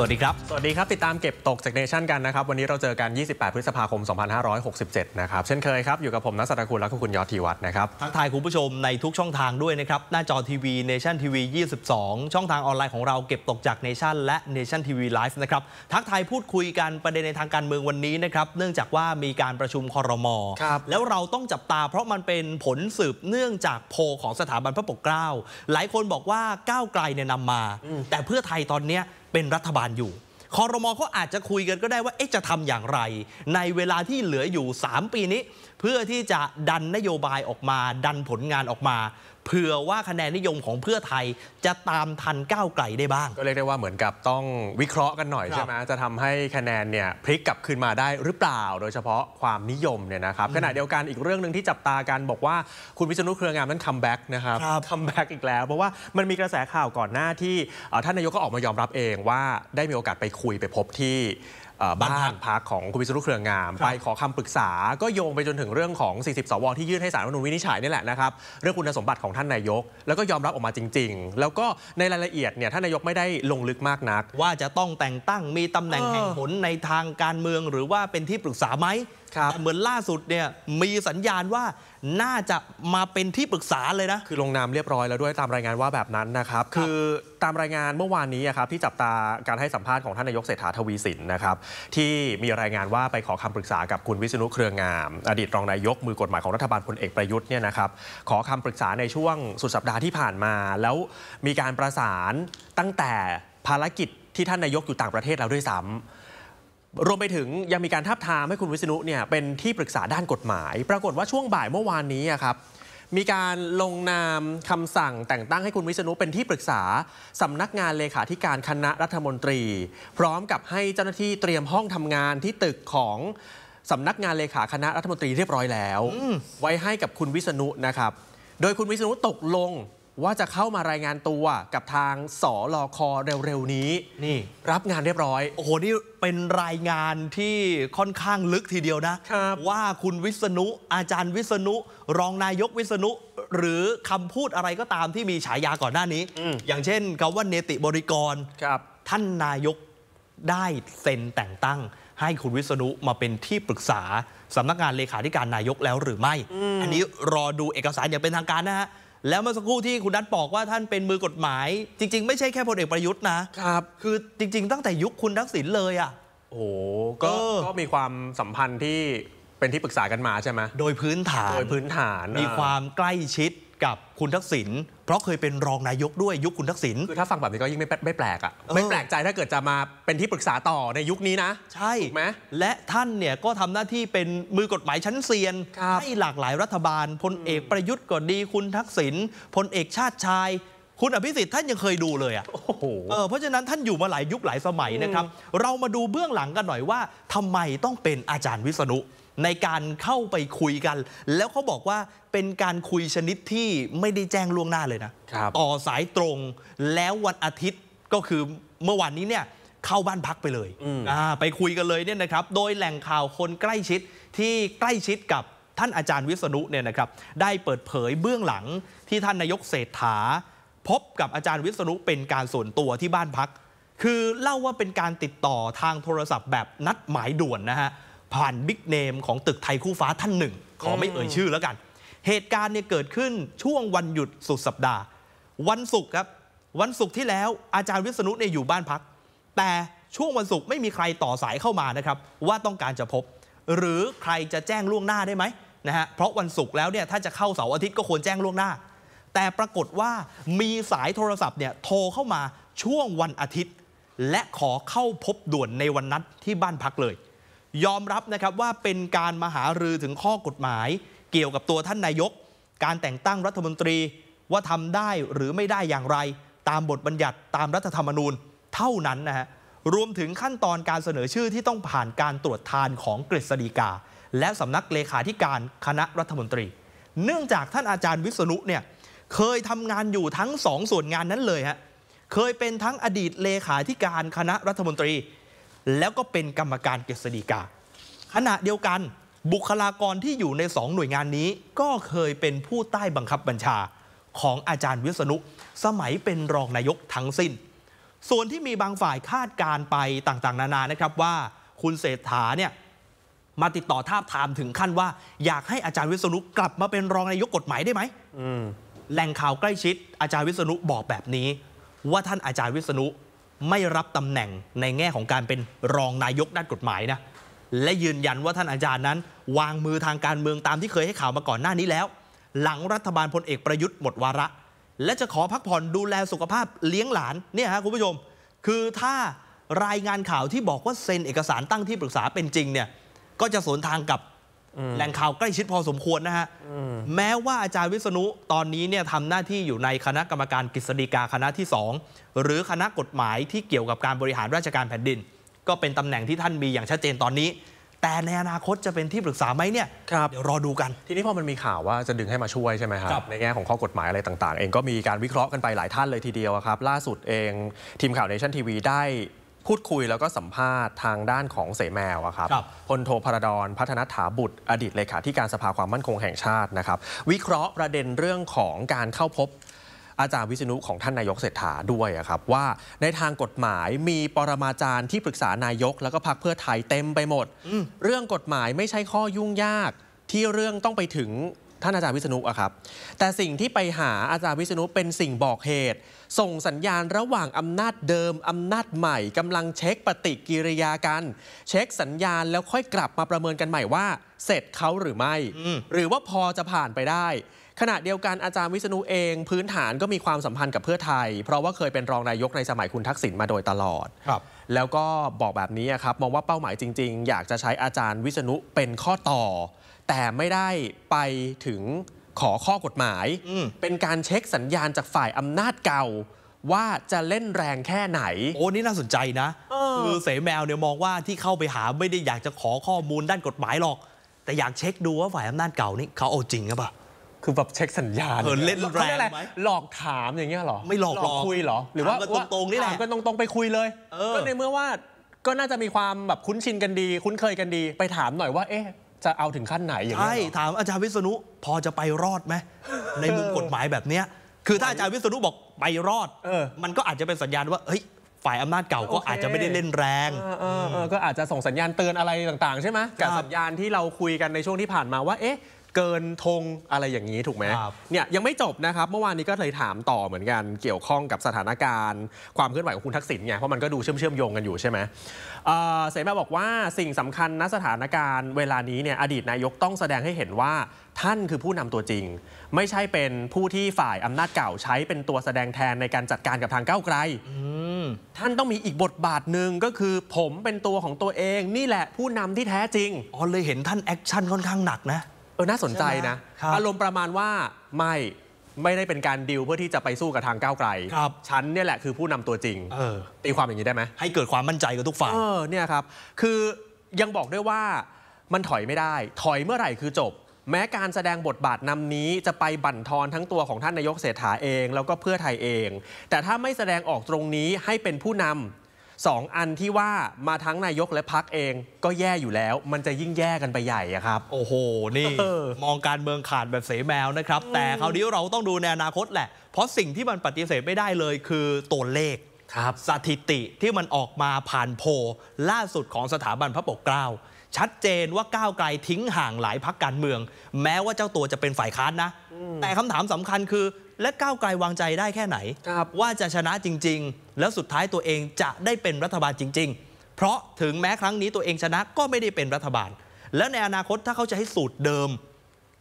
สวัสดีครับ สวัสดีครับติดตามเก็บตกจากเนชั่นกันนะครับ วันนี้เราเจอกัน 28 พฤษภาคม 2567 นะครับ เช่นเคยครับ อยู่กับผมนัสตะคุณและคุณยอดธีวัฒนะครับทักทายคุณผู้ชมในทุกช่องทางด้วยนะครับ หน้าจอทีวีเนชั่นทีวี 22 ช่องทางออนไลน์ของเราเก็บตกจากเนชั่น และเนชั่นทีวีไลฟ์นะครับ ทักทายพูดคุยกันประเด็นในทางการเมืองวันนี้นะครับเนื่องจากว่ามีการประชุมคอรมอแล้วเราต้องจับตาเพราะมันเป็นผลสืบเนื่องจากโพของสถาบันพระปกเกล้าหลายคนบอกว่าก้าวไกลเนี่ยนำมาแต่เพื่อไทยตอนเนี้ยเป็นรัฐบาลอยู่ คอรมอเขาอาจจะคุยกันก็ได้ว่าจะทำอย่างไร ในเวลาที่เหลืออยู่ 3 ปีนี้ เพื่อที่จะดันนโยบายออกมา ดันผลงานออกมาเผื่อว่าคะแนนนิยมของเพื่อไทยจะตามทันก้าวไกลได้บ้างก็เรียกได้ว่าเหมือนกับต้องวิเคราะห์กันหน่อยใช่ไหมจะทำให้คะแนน เนี่ย พลิกกลับคืนมาได้หรือเปล่า โดยเฉพาะความนิยมเนี่ยนะครับขณะเดียวกันอีกเรื่องหนึ่งที่จับตากันบอกว่าคุณวิษณุเครืองามนั้นคัมแบ็กนะครับคัมแบ็กอีกแล้ว เพราะว่ามันมีกระแสข่าวก่อนหน้าที่ท่านนายกก็ออกมายอมรับเองว่าได้มีโอกาสไปคุยไปพบที่บ้านพักของคุณวิศนุเครืองาม ไปขอคำปรึกษา ก็โยงไปจนถึงเรื่องของ 40 สวที่ยื่นให้สารรัฐมนุนวินิจฉัยนี่แหละนะครับเรื่องคุณสมบัติของท่านนายกแล้วก็ยอมรับออกมาจริงๆ แล้วก็ในรายละเอียดเนี่ยท่านนายกไม่ได้ลงลึกมากนัก ว่าจะต้องแต่งตั้งมีตำแหน่งแห่งหนในทางการเมืองหรือว่าเป็นที่ปรึกษาไหมเหมือนล่าสุดเนี่ยมีสัญญาณว่าน่าจะมาเป็นที่ปรึกษาเลยนะคือลงนามเรียบร้อยแล้วด้วยตามรายงานว่าแบบนั้นนะครับคือตามรายงานเมื่อวานนี้ครับที่จับตาการให้สัมภาษณ์ของท่านนายกเศรษฐาทวีสินนะครับที่มีรายงานว่าไปขอคำปรึกษากับคุณวิษณุเครืองามอดีตรองนายกมือกฎหมายของรัฐบาลพลเอกประยุทธ์เนี่ยนะครับขอคำปรึกษาในช่วงสุดสัปดาห์ที่ผ่านมาแล้วมีการประสานตั้งแต่ภารกิจที่ท่านนายกอยู่ต่างประเทศแล้วด้วยซ้ำรวมไปถึงยังมีการทับทามให้คุณวิษณุเนี่ยเป็นที่ปรึกษาด้านกฎหมาย ปรากฏว่าช่วงบ่ายเมื่อวานนี้ครับมีการลงนามคำสั่งแต่งตั้งให้คุณวิษณุเป็นที่ปรึกษาสำนักงานเลขาธิการคณะรัฐมนตรี พร้อมกับให้เจ้าหน้าที่เตรียมห้องทำงานที่ตึกของสำนักงานเลขาคณะรัฐมนตรีเรียบร้อยแล้วไว้ให้กับคุณวิษณุนะครับ โดยคุณวิษณุตกลงว่าจะเข้ามารายงานตัว กับทางสอลอคอเร็วๆ นี้ นี่ รับงานเรียบร้อย โอ้โห นี่เป็นรายงานที่ค่อนข้างลึกทีเดียวนะ ว่าคุณวิษณุ อาจารย์วิษณุ รองนายกวิษณุ หรือคำพูดอะไรก็ตามที่มีฉายาก่อนหน้านี้ออย่างเช่นคำว่าเนติบริกรครับท่านนายกได้เซ็นแต่งตั้ง ให้คุณวิษณุมาเป็นที่ปรึกษาสำนักงานเลขาธิการนายกแล้วหรือไม่อมอันนี้รอดูเอกสารอย่างเป็นทางการนะฮะแล้วเมื่อสักครู่ที่คุณนัทบอกว่าท่านเป็นมือกฎหมาย จริงๆไม่ใช่แค่พลเอกประยุทธ์นะ ครับ คือจริงๆ ตั้งแต่ยุคคุณทักษิณเลยอ่ะ โอ้โหก็ก็มีความสัมพันธ์ที่เป็นที่ปรึกษากันมาใช่ไหม โดยพื้นฐาน โดยพื้นฐาน มีความใกล้ชิดกับคุณทักษิณเพราะเคยเป็นรองนายกด้วยยุคคุณทักษิณคือถ้าฟังแบบนี้ก็ยิ่งไม่ไม่แปลกอ่ะไม่แปลกใจถ้าเกิดจะมาเป็นที่ปรึกษาต่อในยุคนี้นะใช่ไหมและท่านเนี่ยก็ทำหน้าที่เป็นมือกฎหมายชั้นเซียน ให้หลากหลายรัฐบาลพลเอกประยุทธ์ก็ดีคุณทักษิณพลเอกชาติชาย คุณอภิสิทธิ์ท่านยังเคยดูเลยอ่ะโอหเพราะฉะนั้นท่านอยู่มาหลายยุคหลายสมัยนะครับเรามาดูเบื้องหลังกันหน่อยว่า ทำไมต้องเป็นอาจารย์วิษณุในการเข้าไปคุยกัน แล้วเขาบอกว่าเป็นการคุยชนิดที่ไม่ได้แจ้งล่วงหน้าเลยนะต่อสายตรงแล้ววันอาทิตย์ก็คือเมื่อวันนี้เนี่ยเข้าบ้านพักไปเลยไปคุยกันเลยเนี่ยนะครับ โดยแหล่งข่าวคนใกล้ชิดที่ใกล้ชิดกับท่านอาจารย์วิษณุเนี่ยนะครับ ได้เปิดเผยเบื้องหลังที่ท่านนายกเศรษฐา พบกับอาจารย์วิษณุเป็นการส่วนตัวที่บ้านพัก คือเล่าว่าเป็นการติดต่อทางโทรศัพท์แบบนัดหมายด่วนนะฮะผ่านบิ๊กเนมของตึกไทยคู่ฟ้าท่านหนึ่ง ขอไม่เอ่ยชื่อแล้วกัน เหตุการณ์เนี่ยเกิดขึ้นช่วงวันหยุดสุดสัปดาห์ วันศุกร์ครับ วันศุกร์ที่แล้วอาจารย์วิษณุเนี่ยอยู่บ้านพัก แต่ช่วงวันศุกร์ไม่มีใครต่อสายเข้ามานะครับ ว่าต้องการจะพบ หรือใครจะแจ้งล่วงหน้าได้ไหมนะฮะเพราะวันศุกร์แล้วเนี่ยถ้าจะเข้าเสาร์อาทิตย์ก็ควรแจ้งล่วงหน้า แต่ปรากฏว่ามีสายโทรศัพท์เนี่ยโทรเข้ามาช่วงวันอาทิตย์ และขอเข้าพบด่วนในวันนัดที่บ้านพักเลยยอมรับนะครับว่าเป็นการมาหารือถึงข้อกฎหมาย เกี่ยวกับตัวท่านนายก การแต่งตั้งรัฐมนตรี ว่าทำได้หรือไม่ได้อย่างไร ตามบทบัญญัติตามรัฐธรรมนูญ เท่านั้นนะฮะรวมถึงขั้นตอนการเสนอชื่อที่ต้องผ่านการตรวจทานของกฤษฎีกา และสำนักเลขาธิการคณะรัฐมนตรี เนื่องจากท่านอาจารย์วิษณุเนี่ยเคยทำงานอยู่ทั้งสองส่วนงานนั้นเลยฮะเคยเป็นทั้งอดีตเลขาธิการคณะรัฐมนตรีแล้วก็เป็นกรรมการกฤษฎีกาขณะเดียวกัน บุคลากรที่อยู่ในสองหน่วยงานนี้ ก็เคยเป็นผู้ใต้บังคับบัญชาของอาจารย์วิษณุสมัยเป็นรองนายกทั้งสิ้น ส่วนที่มีบางฝ่ายคาดการไปต่างๆ นานานะครับว่าคุณเศรษฐาเนี่ยมาติดต่อทาทามถึงขั้นว่า อยากให้อาจารย์วิษณุกลับมาเป็นรองนายกกฎหมายได้ไหมแหล่งข่าวใกล้ชิดอาจารย์วิษณุบอกแบบนี้ว่าท่านอาจารย์วิษณุไม่รับตำแหน่งในแง่ของการเป็นรองนายกด้านกฎหมายนะ และยืนยันว่าท่านอาจารย์นั้น วางมือทางการเมืองตามที่เคยให้ข่าวมาก่อนหน้านี้แล้ว หลังรัฐบาลพลเอกประยุทธ์หมดวาระ และจะขอพักผ่อนดูแลสุขภาพเลี้ยงหลาน เนี่ยฮะคุณผู้ชม คือถ้ารายงานข่าวที่บอกว่า เซ็นเอกสารตั้งที่ปรึกษาเป็นจริงเนี่ย ก็จะสวนทางกับแหล่งข่าวใกล้ชิดพอสมควรนะฮะ แม้ว่าอาจารย์วิษณุตอนนี้เนี่ยทำหน้าที่อยู่ในคณะกรรมการกฤษฎีกาคณะที่ 2 หรือคณะกฎหมายที่เกี่ยวกับการบริหารราชการแผ่นดิน ก็เป็นตำแหน่งที่ท่านมีอย่างชัดเจนตอนนี้ แต่ในอนาคตจะเป็นที่ปรึกษาไหมเนี่ย เดี๋ยวรอดูกันทีนี้พอมันมีข่าวว่าจะดึงให้มาช่วยใช่ไหมครับบในแง่ของข้อกฎหมายอะไรต่างๆ เองก็มีการวิเคราะห์กันไปหลายท่านเลยทีเดียวครับ ล่าสุดเองทีมข่าวเนชั่นทีวีได้พูดคุยแล้วก็สัมภาษณ์ทางด้านของเสแมวครับพลโทพระดอนพัฒนถาบุตรอดีตเลขาธิการสภาความมั่นคงแห่งชาตินะครับ วิเคราะห์ประเด็นเรื่องของการเข้าพบอาจารย์วิษณุของท่านนายกเศรษฐาด้วยครับ ว่าในทางกฎหมายมีปรมาจารย์ที่ปรึกษานายก แล้วก็พักเพื่อไทยเต็มไปหมด เรื่องกฎหมายไม่ใช่ข้อยุ่งยากที่เรื่องต้องไปถึงท่านอาจารย์วิษณุอะครับแต่สิ่งที่ไปหาอาจารย์วิษณุเป็นสิ่งบอกเหตุส่งสัญญาณระหว่างอำนาจเดิม อำนาจใหม่กำลังเช็คปฏิกิริยากัน เช็คสัญญาณแล้วค่อยกลับมาประเมินกันใหม่ว่า เสร็จเขาหรือไม่ หรือว่าพอจะผ่านไปได้ ขณะเดียวกันอาจารย์วิษณุเอง พื้นฐานก็มีความสัมพันธ์กับเพื่อไทย เพราะว่าเคยเป็นรองนายกในสมัยคุณทักษิณมาโดยตลอดครับ แล้วก็บอกแบบนี้ครับมองว่าเป้าหมายจริง ๆ อยากจะใช้อาจารย์วิษณุเป็นข้อต่อ แต่ไม่ได้ไปถึงขอข้อกฎหมายเป็นการเช็คสัญญาณจากฝ่ายอำนาจเก่า ว่าจะเล่นแรงแค่ไหนโอ้นี่น่าสนใจนะคือเสแมวเนี่ยมองว่าที่เข้าไปหาไม่ได้อยากจะขอข้อมูลด้านกฎหมายหรอก แต่อยากเช็คดูว่าฝ่ายอำนาจเก่านี่เขาเอาจริงหรือเปล่าคือแบบเช็คสัญญาณเออเล่นแรงไหมหลอกถามอย่างเงี้ยหรอไม่หลอกหลอกคุยหรอหรือว่าตรงๆนี่แหละก็ตรงๆไปคุยเลยก็ในเมื่อว่า ก็น่าจะมีความแบบคุ้นชินกันดี คุ้นเคยกันดีไปถามหน่อยว่าเอ๊ะจะเอาถึงขั้นไหนอย่างนี้ใช่ถามอาจารย์วิษณุพอจะไปรอดไหมในมุมกฎหมายแบบเนี้ยคือถ้าอาจารย์วิษณุบอกไปรอดมันก็อาจจะเป็นสัญญาณว่าเฮ้ย ฝ่ายอำนาจเก่าก็อาจจะไม่ได้เล่นแรงก็อาจจะส่งสัญญาณเตือนอะไรต่างๆใช่ไหมกรับสัญญาณที่เราคุยกันในช่วงที่ผ่านมาว่าเอ๊ะเกินธงอะไรอย่างนี้ถูกไหมเนี่ยยังไม่จบนะครับ เมื่อวานนี้ก็เลยถามต่อเหมือนกันเกี่ยวข้องกับสถานการณ์ความเคลื่อนไหวของคุณทักษิณไงเพราะมันก็ดูเชื่อมเชื่อมโยงกันอยู่ใช่ไหมเสรีเมาบอกว่าสิ่งสำคัญณสถานการณ์เวลานี้เนี่ยอดีตนายกต้องแสดงให้เห็นว่าท่านคือผู้นำตัวจริง ไม่ใช่เป็นผู้ที่ฝ่ายอำนาจเก่าใช้เป็นตัวแสดงแทนในการจัดการกับทางก้าวไกลท่านต้องมีอีกบทบาทหนึ่งก็คือผมเป็นตัวของตัวเอง นี่แหละผู้นำที่แท้จริงอ๋อเลยเห็นท่านแอคชั่นค่อนข้างหนักนะเออ น่าสนใจนะ อารมณ์ประมาณว่าไม่ ไม่ได้เป็นการดิวเพื่อที่จะไปสู้กับทางก้าวไกลครับฉันเนี่ยแหละคือผู้นำตัวจริงเออตีความอย่างนี้ได้ไหม ให้เกิดความมั่นใจกับทุกฝ่ายเออเนี่ยครับ คือยังบอกด้วยว่ามันถอยไม่ได้ ถอยเมื่อไหร่คือจบ แม้การแสดงบทบาทนำนี้ จะไปบั่นทอนทั้งตัวของท่านนายกเศรษฐาเองแล้วก็เพื่อไทยเอง แต่ถ้าไม่แสดงออกตรงนี้ให้เป็นผู้นำสองอันที่ว่ามาทั้งนายกและพักเองก็แย่อยู่แล้ว มันจะยิ่งแย่กันไปใหญ่ครับ โอ้โห นี่ มองการเมืองขาดแบบเสแมวนะครับ แต่คราวนี้เราต้องดูในอนาคตแหละเพราะสิ่งที่มันปฏิเสธไม่ได้เลยคือ ตัวเลขครับ สถิติที่มันออกมาผ่านโพล่าสุดของสถาบันพระปกเกล้า ชัดเจนว่าก้าวไกลทิ้งห่างหลายพักการเมือง แม้ว่าเจ้าตัวจะเป็นฝ่ายค้านนะ แต่คำถามสำคัญคือและก้าวไกลวางใจได้แค่ไหน ว่าจะชนะจริงๆ แล้วสุดท้ายตัวเองจะได้เป็นรัฐบาลจริง ๆ เพราะถึงแม้ครั้งนี้ตัวเองชนะก็ไม่ได้เป็นรัฐบาล แล้วในอนาคตถ้าเขาจะให้สูตรเดิม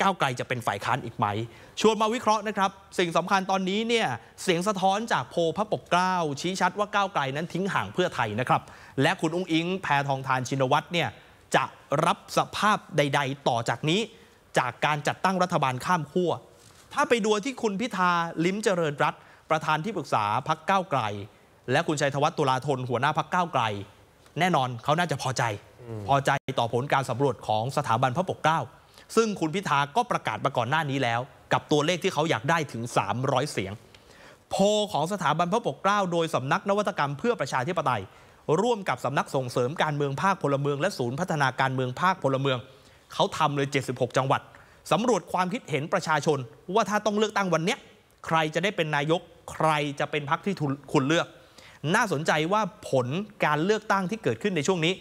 ก้าวไกลจะเป็นฝ่ายค้านอีกไหม ชวนมาวิเคราะห์นะครับ สิ่งสำคัญตอนนี้เนี่ยเสียงสะท้อนจากโพพระปกเกล้าชี้ชัดว่าก้าวไกลนั้นทิ้งห่างเพื่อไทยนะครับและคุณอุ้งอิงแพทองทานชินวัตรเนี่ยจะรับสภาพใด ๆ ต่อจากนี้ จากการจัดตั้งรัฐบาลข้ามขั้วถ้าไปดูที่คุณพิธา ลิ้มเจริญรัตประธานที่ปรึกษาพักก้าวไกล และคุณชัยธวัฒน์ตุลาธนหัวหน้าพักก้าวไกล แน่นอนเขาน่าจะพอใจ พอใจต่อผลการสำรวจของสถาบันพระปกเกล้า ซึ่งคุณพิธาก็ประกาศมาก่อนหน้านี้แล้ว กับตัวเลขที่เขาอยากได้ถึง 300 เสียงโพของสถาบันพระปกเกล้า โดยสำนักนวัตกรรมเพื่อประชาธิปไตย ร่วมกับสำนักส่งเสริมการเมืองภาคพลเมืองและศูนย์พัฒนาการเมืองภาคพลเมืองเขาทำเลย 76 จังหวัดสำรวจความคิดเห็นประชาชน ว่าถ้าต้องเลือกตั้งวันเนี้ย ใครจะได้เป็นนายก ใครจะเป็นพรรคที่คุณเลือก น่าสนใจว่าผลการเลือกตั้งที่เกิดขึ้นในช่วงนี้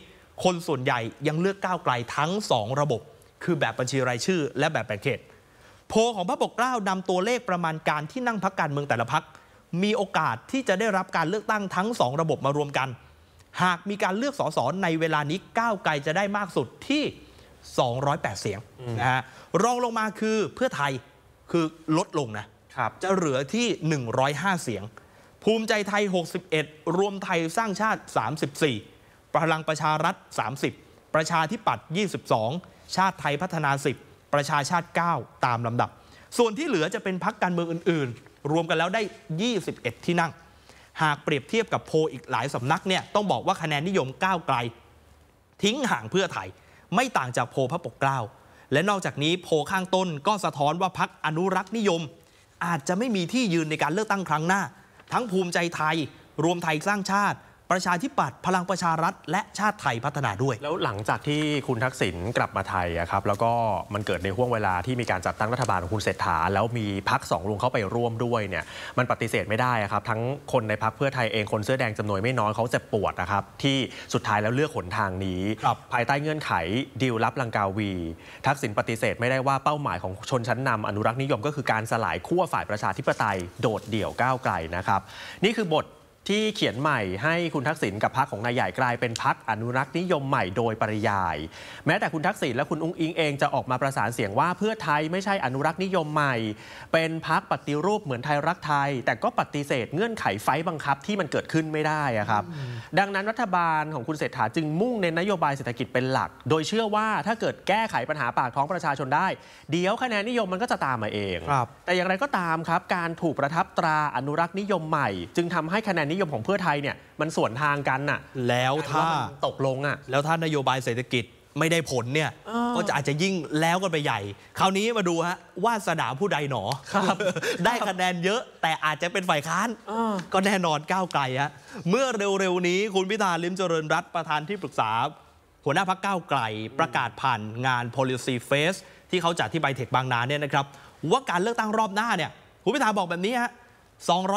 คนส่วนใหญ่ยังเลือกก้าวไกลทั้ง 2 ระบบ คือแบบบัญชีรายชื่อและแบบแบ่งเขต โพของพระปกเกล้านำตัวเลขประมาณการที่นั่งพักการเมืองแต่ละพักมีโอกาสที่จะได้รับการเลือกตั้งทั้ง 2 ระบบมารวมกัน หากมีการเลือกสสในเวลานี้ก้าวไกลจะได้มากสุดที่208 เสียง นะฮะรองลงมาคือเพื่อไทยคือลดลงนะจะเหลือที่ 105 เสียง ภูมิใจไทย 61 รวมไทยสร้างชาติ 34พลังประชารัฐ 30 ประชาธิปัตย์22 ชาติไทยพัฒนา 10 ประชาชาติ 9 ตามลำดับ ส่วนที่เหลือจะเป็นพักการเมืองอื่นๆ รวมกันแล้วได้ 21 ที่นั่ง หากเปรียบเทียบกับโพอีกหลายสำนักเนี่ยต้องบอกว่าคะแนนนิยมก้าวไกล ทิ้งห่างเพื่อไทยไม่ต่างจากโพพระปกเกล้าและนอกจากนี้โพข้างต้นก็สะท้อนว่าพักอนุรักษ์นิยม อาจจะไม่มีที่ยืนในการเลือกตั้งครั้งหน้า ทั้งภูมิใจไทย รวมไทยสร้างชาติประชาธิปัตย์พลังประชารัฐ และชาติไทยพัฒนาด้วย แล้วหลังจากที่คุณทักษิณกลับมาไทยครับแล้วก็มันเกิดในห่วงเวลาที่มีการจัดตั้งรัฐบาลของคุณเศรษฐา แล้วมีพักสองลุงเข้าไปร่วมด้วยเนี่ยมันปฏิเสธไม่ได้ครับทั้งคนในพักเพื่อไทยเองคนเสื้อแดงจำนวนไม่น้อยเขาเจ็บปวดนะครับที่สุดท้ายแล้วเลือกหนทางนี้ ภายใต้เงื่อนไขดีลรับลังกาวี ทักษิณปฏิเสธไม่ได้ว่าเป้าหมายของชนชั้นนำอนุรักษ์นิยมก็คือ การสลายขั้วฝ่ายประชาธิปไตยโดดเดี่ยวก้าวไกลนะครับนี่คือบทที่เขียนใหม่ให้คุณทักษิณกับพรรคของนายใหญ่กลายเป็นพรรคอนุรักษ์นิยมใหม่โดยปริยาย แม้แต่คุณทักษิณและคุณอุ้งอิงเองจะออกมาประสานเสียงว่าเพื่อไทยไม่ใช่อนุรักษ์นิยมใหม่เป็นพรรคปฏิรูปเหมือนไทยรักไทย แต่ก็ปฏิเสธเงื่อนไขไฟบังคับที่มันเกิดขึ้นไม่ได้ครับดังนั้นรัฐบาลของคุณเศรษฐาจึงมุ่งเน้นนโยบายเศรษฐกิจเป็นหลัก โดยเชื่อว่าถ้าเกิดแก้ไขปัญหาปากท้องประชาชนได้เดี๋ยวคะแนนนิยมมันก็จะตามมาเองแต่อย่างไรก็ตามครับการถูกประทับตราอนุรักษ์นิยมใหม่จึงทำให้คะแนนนินิยมของเพื่อไทยเนี่ยมันส่วนทางกันน่ะแล้วถ้าตกลงอ่ะแล้วถ้านโยบายเศรษฐกิจไม่ได้ผลเนี่ยก็จะอาจจะยิ่งแล้วกันไปใหญ่ คราวนี้มาดูฮะว่าสนามผู้ใดหนอครับ ได้คะแนนเยอะแต่อาจจะเป็นฝ่ายค้านก็แน่นอนก้าวไกลฮะเมื่อเร็วๆ นี้คุณพิธาลิมเจริญรัตประธานที่ปรึกษาหัวหน้าพักก้าวไกล ประกาศผ่านงาน policy face ที่เขาจัดที่ไบเทคบางนาเนี่ยนะครับ ว่าการเลือกตั้งรอบหน้าเนี่ยคุณพิธาบอกแบบนี้ฮะ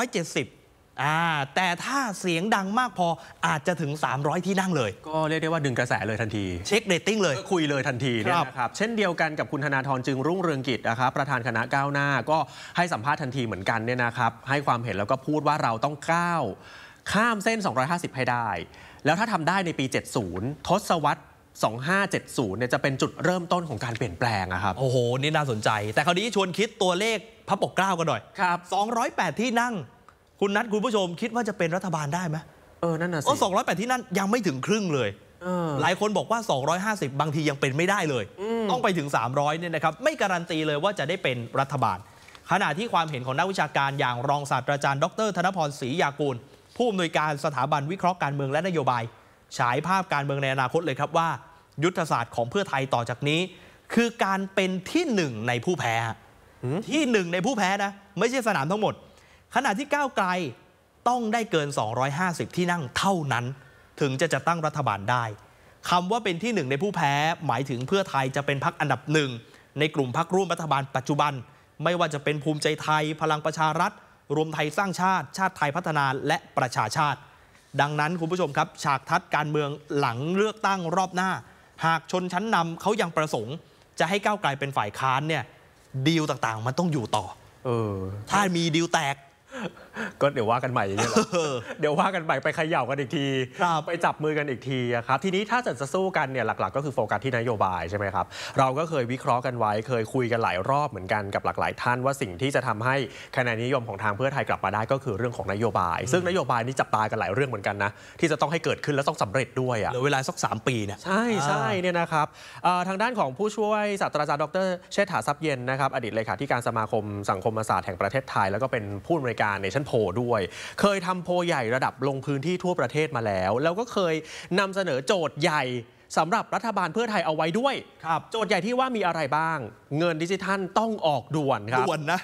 270อ่าแต่ถ้าเสียงดังมากพออาจจะถึง 300 ที่นั่งเลย ก็เรียกได้ว่าดึงกระแสเลยทันที เช็คเรตติ้งเลยคุยเลยทันทีนะครับเช่นเดียวกันกับคุณธนาธรจึงรุ่งเรืองกิจนะครับประธานคณะก้าวหน้าก็ให้สัมภาษณ์ทันทีเหมือนกันเนี่ยนะครับให้ความเห็นแล้วก็พูดว่าเราต้องก้าว ข้ามเส้น 250ให้ได้ แล้วถ้าทำได้ในปี 70 ทศวรรษ2570เนี่ยจะเป็นจุดเริ่มต้นของการเปลี่ยนแปลงอะครับโอ้โหนี่น่าสนใจแต่คราวนี้ชวนคิดตัวเลขพระปกเกล้ากันหน่อยครับ208 ที่นั่งคุณนัดคุณผู้ชมคิดว่าจะเป็นรัฐบาลได้ไหมเออ นั่นน่ะสิอสงร้อยแปดที่นั่นยังไม่ถึงครึ่งเลยหลายคนบอกว่า 250 บางทียังเป็นไม่ได้เลย ต้องไปถึง 300เนี่ยนะครับ ไม่การันตีเลยว่าจะได้เป็นรัฐบาล ขณะที่ความเห็นของนักวิชาการ อย่างรองศาสตราจารย์ดร ธนพรศรียากูล ผู้อำนวยการสถาบันวิเคราะห์การเมืองและนโยบาย ฉายภาพการเมืองในอนาคตเลยครับว่า ยุทธศาสตร์ของเพื่อไทยต่อจากนี้ คือการเป็นที่หนึ่งในผู้แพ้ที่หนึ่งในผู้แพ้นะไม่ใช่สนามทั้งหมดขณะที่ก้าวไกลต้องได้เกิน 250 ที่นั่งเท่านั้น ถึงจะจัดตั้งรัฐบาลได้คำว่าเป็นที่หนึ่งในผู้แพ้หมายถึงเพื่อไทยจะเป็นพักอันดับหนึ่งในกลุ่มพักร่วมรัฐบาลปัจจุบัน ไม่ว่าจะเป็นภูมิใจไทยพลังประชารัฐ รวมไทยสร้างชาติ ชาติไทยพัฒนาและประชาชาติ ดังนั้นคุณผู้ชมครับ ฉากทัดการเมืองหลังเลือกตั้งรอบหน้า หากชนชั้นนำเขายังประสงค์ จะให้ก้าวไกลเป็นฝ่ายค้านเนี่ยดีลต่างๆ มันต้องอยู่ต่อออถ้ามีดีลแตกก็เดี๋ยวว่ากันใหม่อย่างเงี้ยเดี๋ยวว่ากันใหม่ไปขย่ากันอีกที ไปจับมือกันอีกทีครับ ทีนี้ถ้าจะสู้กันเนี่ยหลักๆ ก็คือโฟกัสที่นโยบายใช่ไหมครับ เราก็เคยวิเคราะห์กันไว้ เคยคุยกันหลายรอบเหมือนกันกับหลากหลายท่านว่าสิ่งที่จะทำให้คะแนนนิยมของทางเพื่อไทยกลับมาได้ก็คือเรื่องของนโยบาย ซึ่งนโยบายนี้จับตากันหลายเรื่องเหมือนกันนะที่จะต้องให้เกิดขึ้นและต้องสำเร็จด้วยอะเหลือเวลาสัก3ปีเนี่ย ใช่ใช่เนี่ยนะครับทางด้านของผู้ช่วยศาสตราจารย์ดรเชษฐาทรัพย์เย็นนะครับอดีตเลขาธิการสมาคมสังคมศาสตร์แห่งประเทศไทยแล้วก็เป็นผู้อำนวยการการเนชั่นโพด้วย เคยทำโพใหญ่ระดับลงพื้นที่ทั่วประเทศมาแล้ว แล้วก็เคยนำเสนอโจทย์ใหญ่สำหรับรัฐบาลเพื่อไทยเอาไว้ด้วยครับ โจทย์ใหญ่ที่ว่ามีอะไรบ้าง เงินดิจิทัลต้องออกด่วนครับด่วนนะ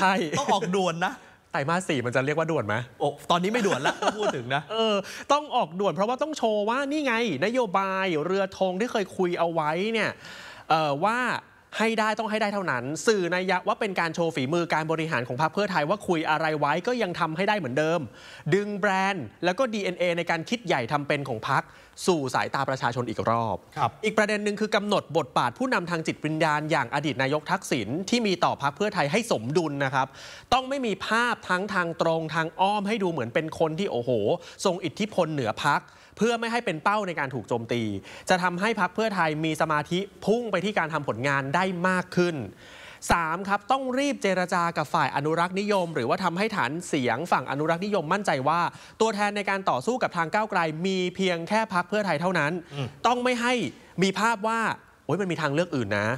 ใช่ต้องออกด่วนนะไตรมาสสี่มันจะเรียกว่าด่วนไหมโอ้ตอนนี้ไม่ด่วนละถ้าพูดถึงนะ เออ ต้องออกด่วน เพราะว่าต้องโชว์ว่านี่ไง นโยบาย เรือธงที่เคยคุยเอาไว้เนี่ยเออว่าให้ได้ต้องให้ได้เท่านั้น สื่อในยะว่าเป็นการโชว์ฝีมือการบริหารของพรรคเพื่อไทยว่าคุยอะไรไว้ก็ยังทำให้ได้เหมือนเดิม ดึงแบรนด์แล้วก็ DNA ในการคิดใหญ่ทำเป็นของพรรคสู่สายตาประชาชนอีกรอบรบอีกประเด็นหนึ่งคือกำหนดบทบาทผู้นำทางจิตวิญญาณอย่างอดีตนายกทักษิณที่มีต่อพรรคเพื่อไทยให้สมดุลนะครับ ต้องไม่มีภาพทั้งทางตรงทางอ้อมให้ดูเหมือนเป็นคนที่โอ้โหทรงอิทธิพลเหนือพรรคเพื่อไม่ให้เป็นเป้าในการถูกโจมตี จะทำให้พักเพื่อไทยมีสมาธิพุ่งไปที่การทำผลงานได้มากขึ้น 3. ครับต้องรีบเจรจากับ ฝ่ายอนุรักษ์นิยม หรือว่าทำให้ฐานเสียงฝั่งอนุรักษ์นิยมมั่นใจว่าตัวแทนในการต่อสู้กับทางก้าวไกล มีเพียงแค่พักเพื่อไทยเท่านั้น ต้องไม่ให้มีภาพว่าโอ้ยมันมีทางเลือกอื่นนะ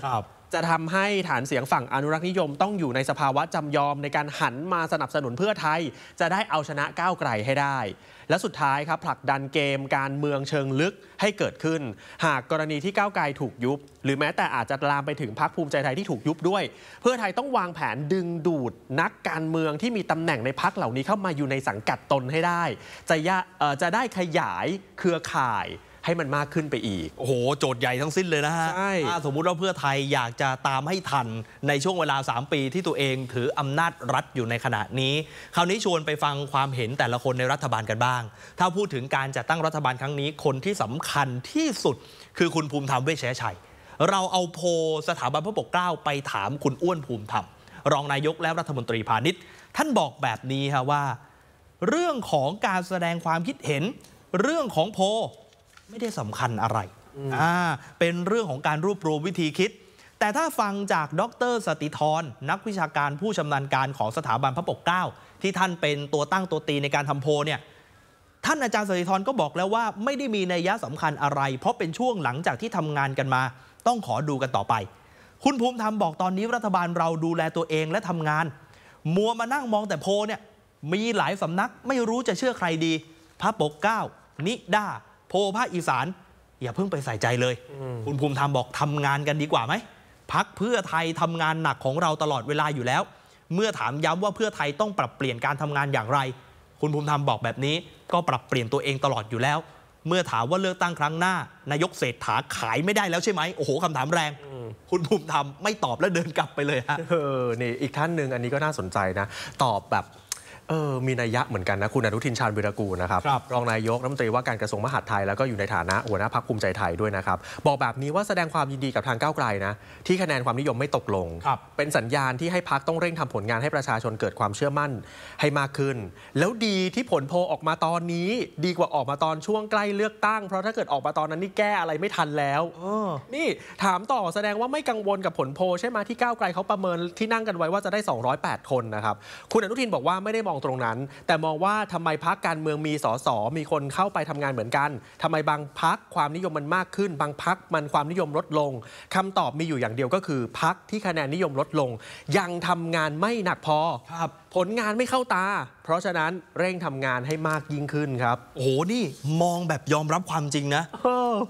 จะทำให้ฐานเสียงฝั่งอนุรักษ์นิยม ต้องอยู่ในสภาวะจำยอมในการหันมาสนับสนุนเพื่อไทยจะได้เอาชนะก้าวไกลให้ได้และสุดท้ายครับ ผลักดันเกมการเมืองเชิงลึกให้เกิดขึ้น หากกรณีที่ก้าวไกลถูกยุบ หรือแม้แต่อาจจะลามไปถึงพรรคภูมิใจไทยที่ถูกยุบด้วย เพื่อไทยต้องวางแผนดึงดูดนักการเมืองที่มีตำแหน่งในพรรคเหล่านี้เข้ามาอยู่ในสังกัดตนให้ได้ จะจะได้ขยายเครือข่ายให้มันมากขึ้นไปอีก โอ้โห โจทย์ใหญ่ทั้งสิ้นเลยนะฮะ ใช่ถ้าสมมุติว่าเพื่อไทยอยากจะตามให้ทันในช่วงเวลา 3 ปีที่ตัวเองถืออำนาจรัฐอยู่ในขณะนี้ คราวนี้ชวนไปฟังความเห็นแต่ละคนในรัฐบาลกันบ้าง ถ้าพูดถึงการจัดตั้งรัฐบาลครั้งนี้ คนที่สำคัญที่สุดคือคุณภูมิธรรมเวชชัย เราเอาโพลสถาบันพระปกเกล้าไปถามคุณอ้วนภูมิธรรมรองนายกและรัฐมนตรีพาณิชย์ท่านบอกแบบนี้ฮะว่า เรื่องของการแสดงความคิดเห็นเรื่องของโพลไม่ได้สำคัญอะไรอ่าเป็นเรื่องของการรวบรวมวิธีคิด แต่ถ้าฟังจากดรสติธรนักวิชาการผู้ชำนาญการของสถาบันพระปกเกล้า ที่ท่านเป็นตัวตั้งตัวตีในการทำโพเนี่ย ท่านอาจารย์สติธรก็บอกแล้วว่า ไม่ได้มีนัยยะสำคัญอะไร เพราะเป็นช่วงหลังจากที่ทำงานกันมา ต้องขอดูกันต่อไป คุณภูมิธรรมบอกตอนนี้รัฐบาลเราดูแลตัวเองและทำงานมัวมานั่งมองแต่โพเนี่ย มีหลายสำนักไม่รู้จะเชื่อใครดี พระปกเก้า นิด้าพภาคอีสานอย่าเพิ่งไปใส่ใจเลย คุณภูมิธรรมบอกทำงานกันดีกว่าไหมพักเพื่อไทยทำงานหนักของเราตลอดเวลาอยู่แล้ว เมื่อถามย้ำว่าเพื่อไทยต้องปรับเปลี่ยนการทำงานอย่างไร คุณภูมิธรรมบอกแบบนี้ ก็ปรับเปลี่ยนตัวเองตลอดอยู่แล้ว เมื่อถามว่าเลือกตั้งครั้งหน้า นายกเศรษฐาขายไม่ได้แล้วใช่ไหมโอ้โหคำถามแรง คุณภูมิธรรมไม่ตอบแล้วเดินกลับไปเลยฮะเออนี่อีกท่านหนึ่งอันนี้ก็น่าสนใจนะตอบแบบเออมีนัยยะเหมือนกันนะ คุณอนุทินชาญวิรากูลนะครับ รองนายกรัฐมนตรีว่าการกระทรวงมหาดไทย แล้วก็อยู่ในฐานะหัวหน้าพักภูมิใจไทยด้วยนะครับ บอกแบบนี้ว่าแสดงความยินดีกับทางก้าวไกลนะ ที่คะแนนความนิยมไม่ตกลง เป็นสัญญาณที่ให้พักต้องเร่งทำผลงานให้ประชาชนเกิดความเชื่อมั่นให้มากขึ้น แล้วดีที่ผลโพออกมาตอนนี้ดีกว่าออกมาตอนช่วงใกล้เลือกตั้ง เพราะถ้าเกิดออกมาตอนนั้นนี่แก้อะไรไม่ทันแล้วนี่ถามต่อแสดงว่าไม่กังวลกับผลโพใช่ไหมที่ก้าวไกลเขาประเมินที่นั่งกันไว้ว่าจะได้ 208 คนนะครับคุณอนุทินบอกว่าไม่ได้มององตรงนั้นแต่มองว่าทำไมพักการเมืองมีสส มีคนเข้าไปทำงานเหมือนกัน ทำไมบางพักความนิยมมันมากขึ้น บางพักมันความนิยมลดลง คำตอบมีอยู่อย่างเดียวก็คือพักที่คะแนนนิยมลดลง ยังทำงานไม่หนักพอครับผลงานไม่เข้าตา เพราะฉะนั้นเร่งทำงานให้มากยิ่งขึ้นครับ โอ้โหนี่มองแบบยอมรับความจริงนะ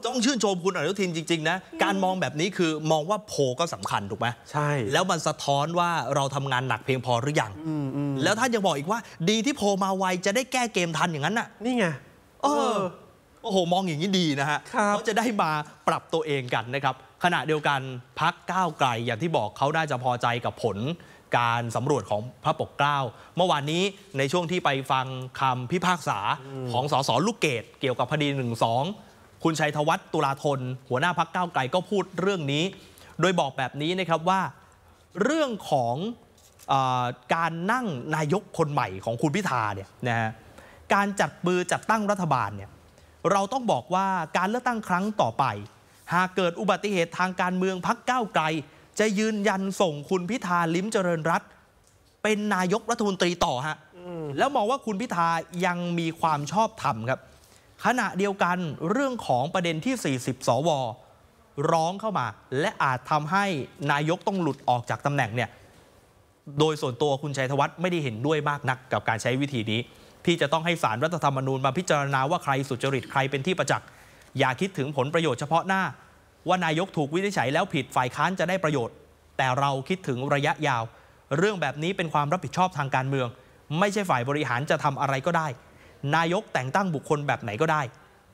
ต้องชื่นชมคุณอนุทินจริง ๆ นะ การมองแบบนี้คือมองว่าโพก็สำคัญ ถูกไหม ใช่ แล้วมันสะท้อนว่าเราทำงานหนักเพียงพอหรือยังแล้วท่านยังบอกอีกว่า ดีที่โพมาไว จะได้แก้เกมทันอย่างนั้นน่ะ นี่ไงเออโอ้โห มองอย่างนี้ดีนะฮะเขาจะได้มาปรับตัวเองกันนะครับ ขณะเดียวกันพักก้าวไกลอย่างที่บอกเขาน่าจะพอใจกับผลการสำรวจของพระปกเกล้า เมื่อวานนี้ในช่วงที่ไปฟังคำพิพากษาของสสลูกเกดเกี่ยวกับพดีหนึ่งงสอคุณชัยธวัฒน์ตุลาธนหัวหน้าพักเก้าไกลก็พูดเรื่องนี้ โดยบอกแบบนี้นะครับว่าเรื่องของอการนั่งนายกคนใหม่ของคุณพิธาเนี่ยนะฮะการจัดมือจัดตั้งรัฐบาลเนี่ยเราต้องบอกว่าการเลือกตั้งครั้งต่อไป หากเกิดอุบัติเหตุทางการเมืองพักเก้าไกลจะยืนยันส่งคุณพิธาลิ้มเจริญรัตเป็นนายกรัฐมนตรีต่อฮะแล้วมองว่าคุณพิธายังมีความชอบธรรมครับ ขณะเดียวกันเรื่องของประเด็นที่ 40 สว ร้องเข้ามาและอาจทำให้นายกต้องหลุดออกจากตำแหน่งเนี่ย โดยส่วนตัวคุณชัยธวัฒน์ไม่ได้เห็นด้วยมากนักกับการใช้วิธีนี้ ที่จะต้องให้สารรัฐธรรมนูญ มาพิจารณาว่าใครสุจริตใครเป็นที่ประจักษ์อย่าคิดถึงผลประโยชน์เฉพาะหน้าว่านายกถูกวินิจฉัยแล้วผิดฝ่ายค้านจะได้ประโยชน์ แต่เราคิดถึงระยะยาว เรื่องแบบนี้เป็นความรับผิดชอบทางการเมือง ไม่ใช่ฝ่ายบริหารจะทำอะไรก็ได้ นายกแต่งตั้งบุคคลแบบไหนก็ได้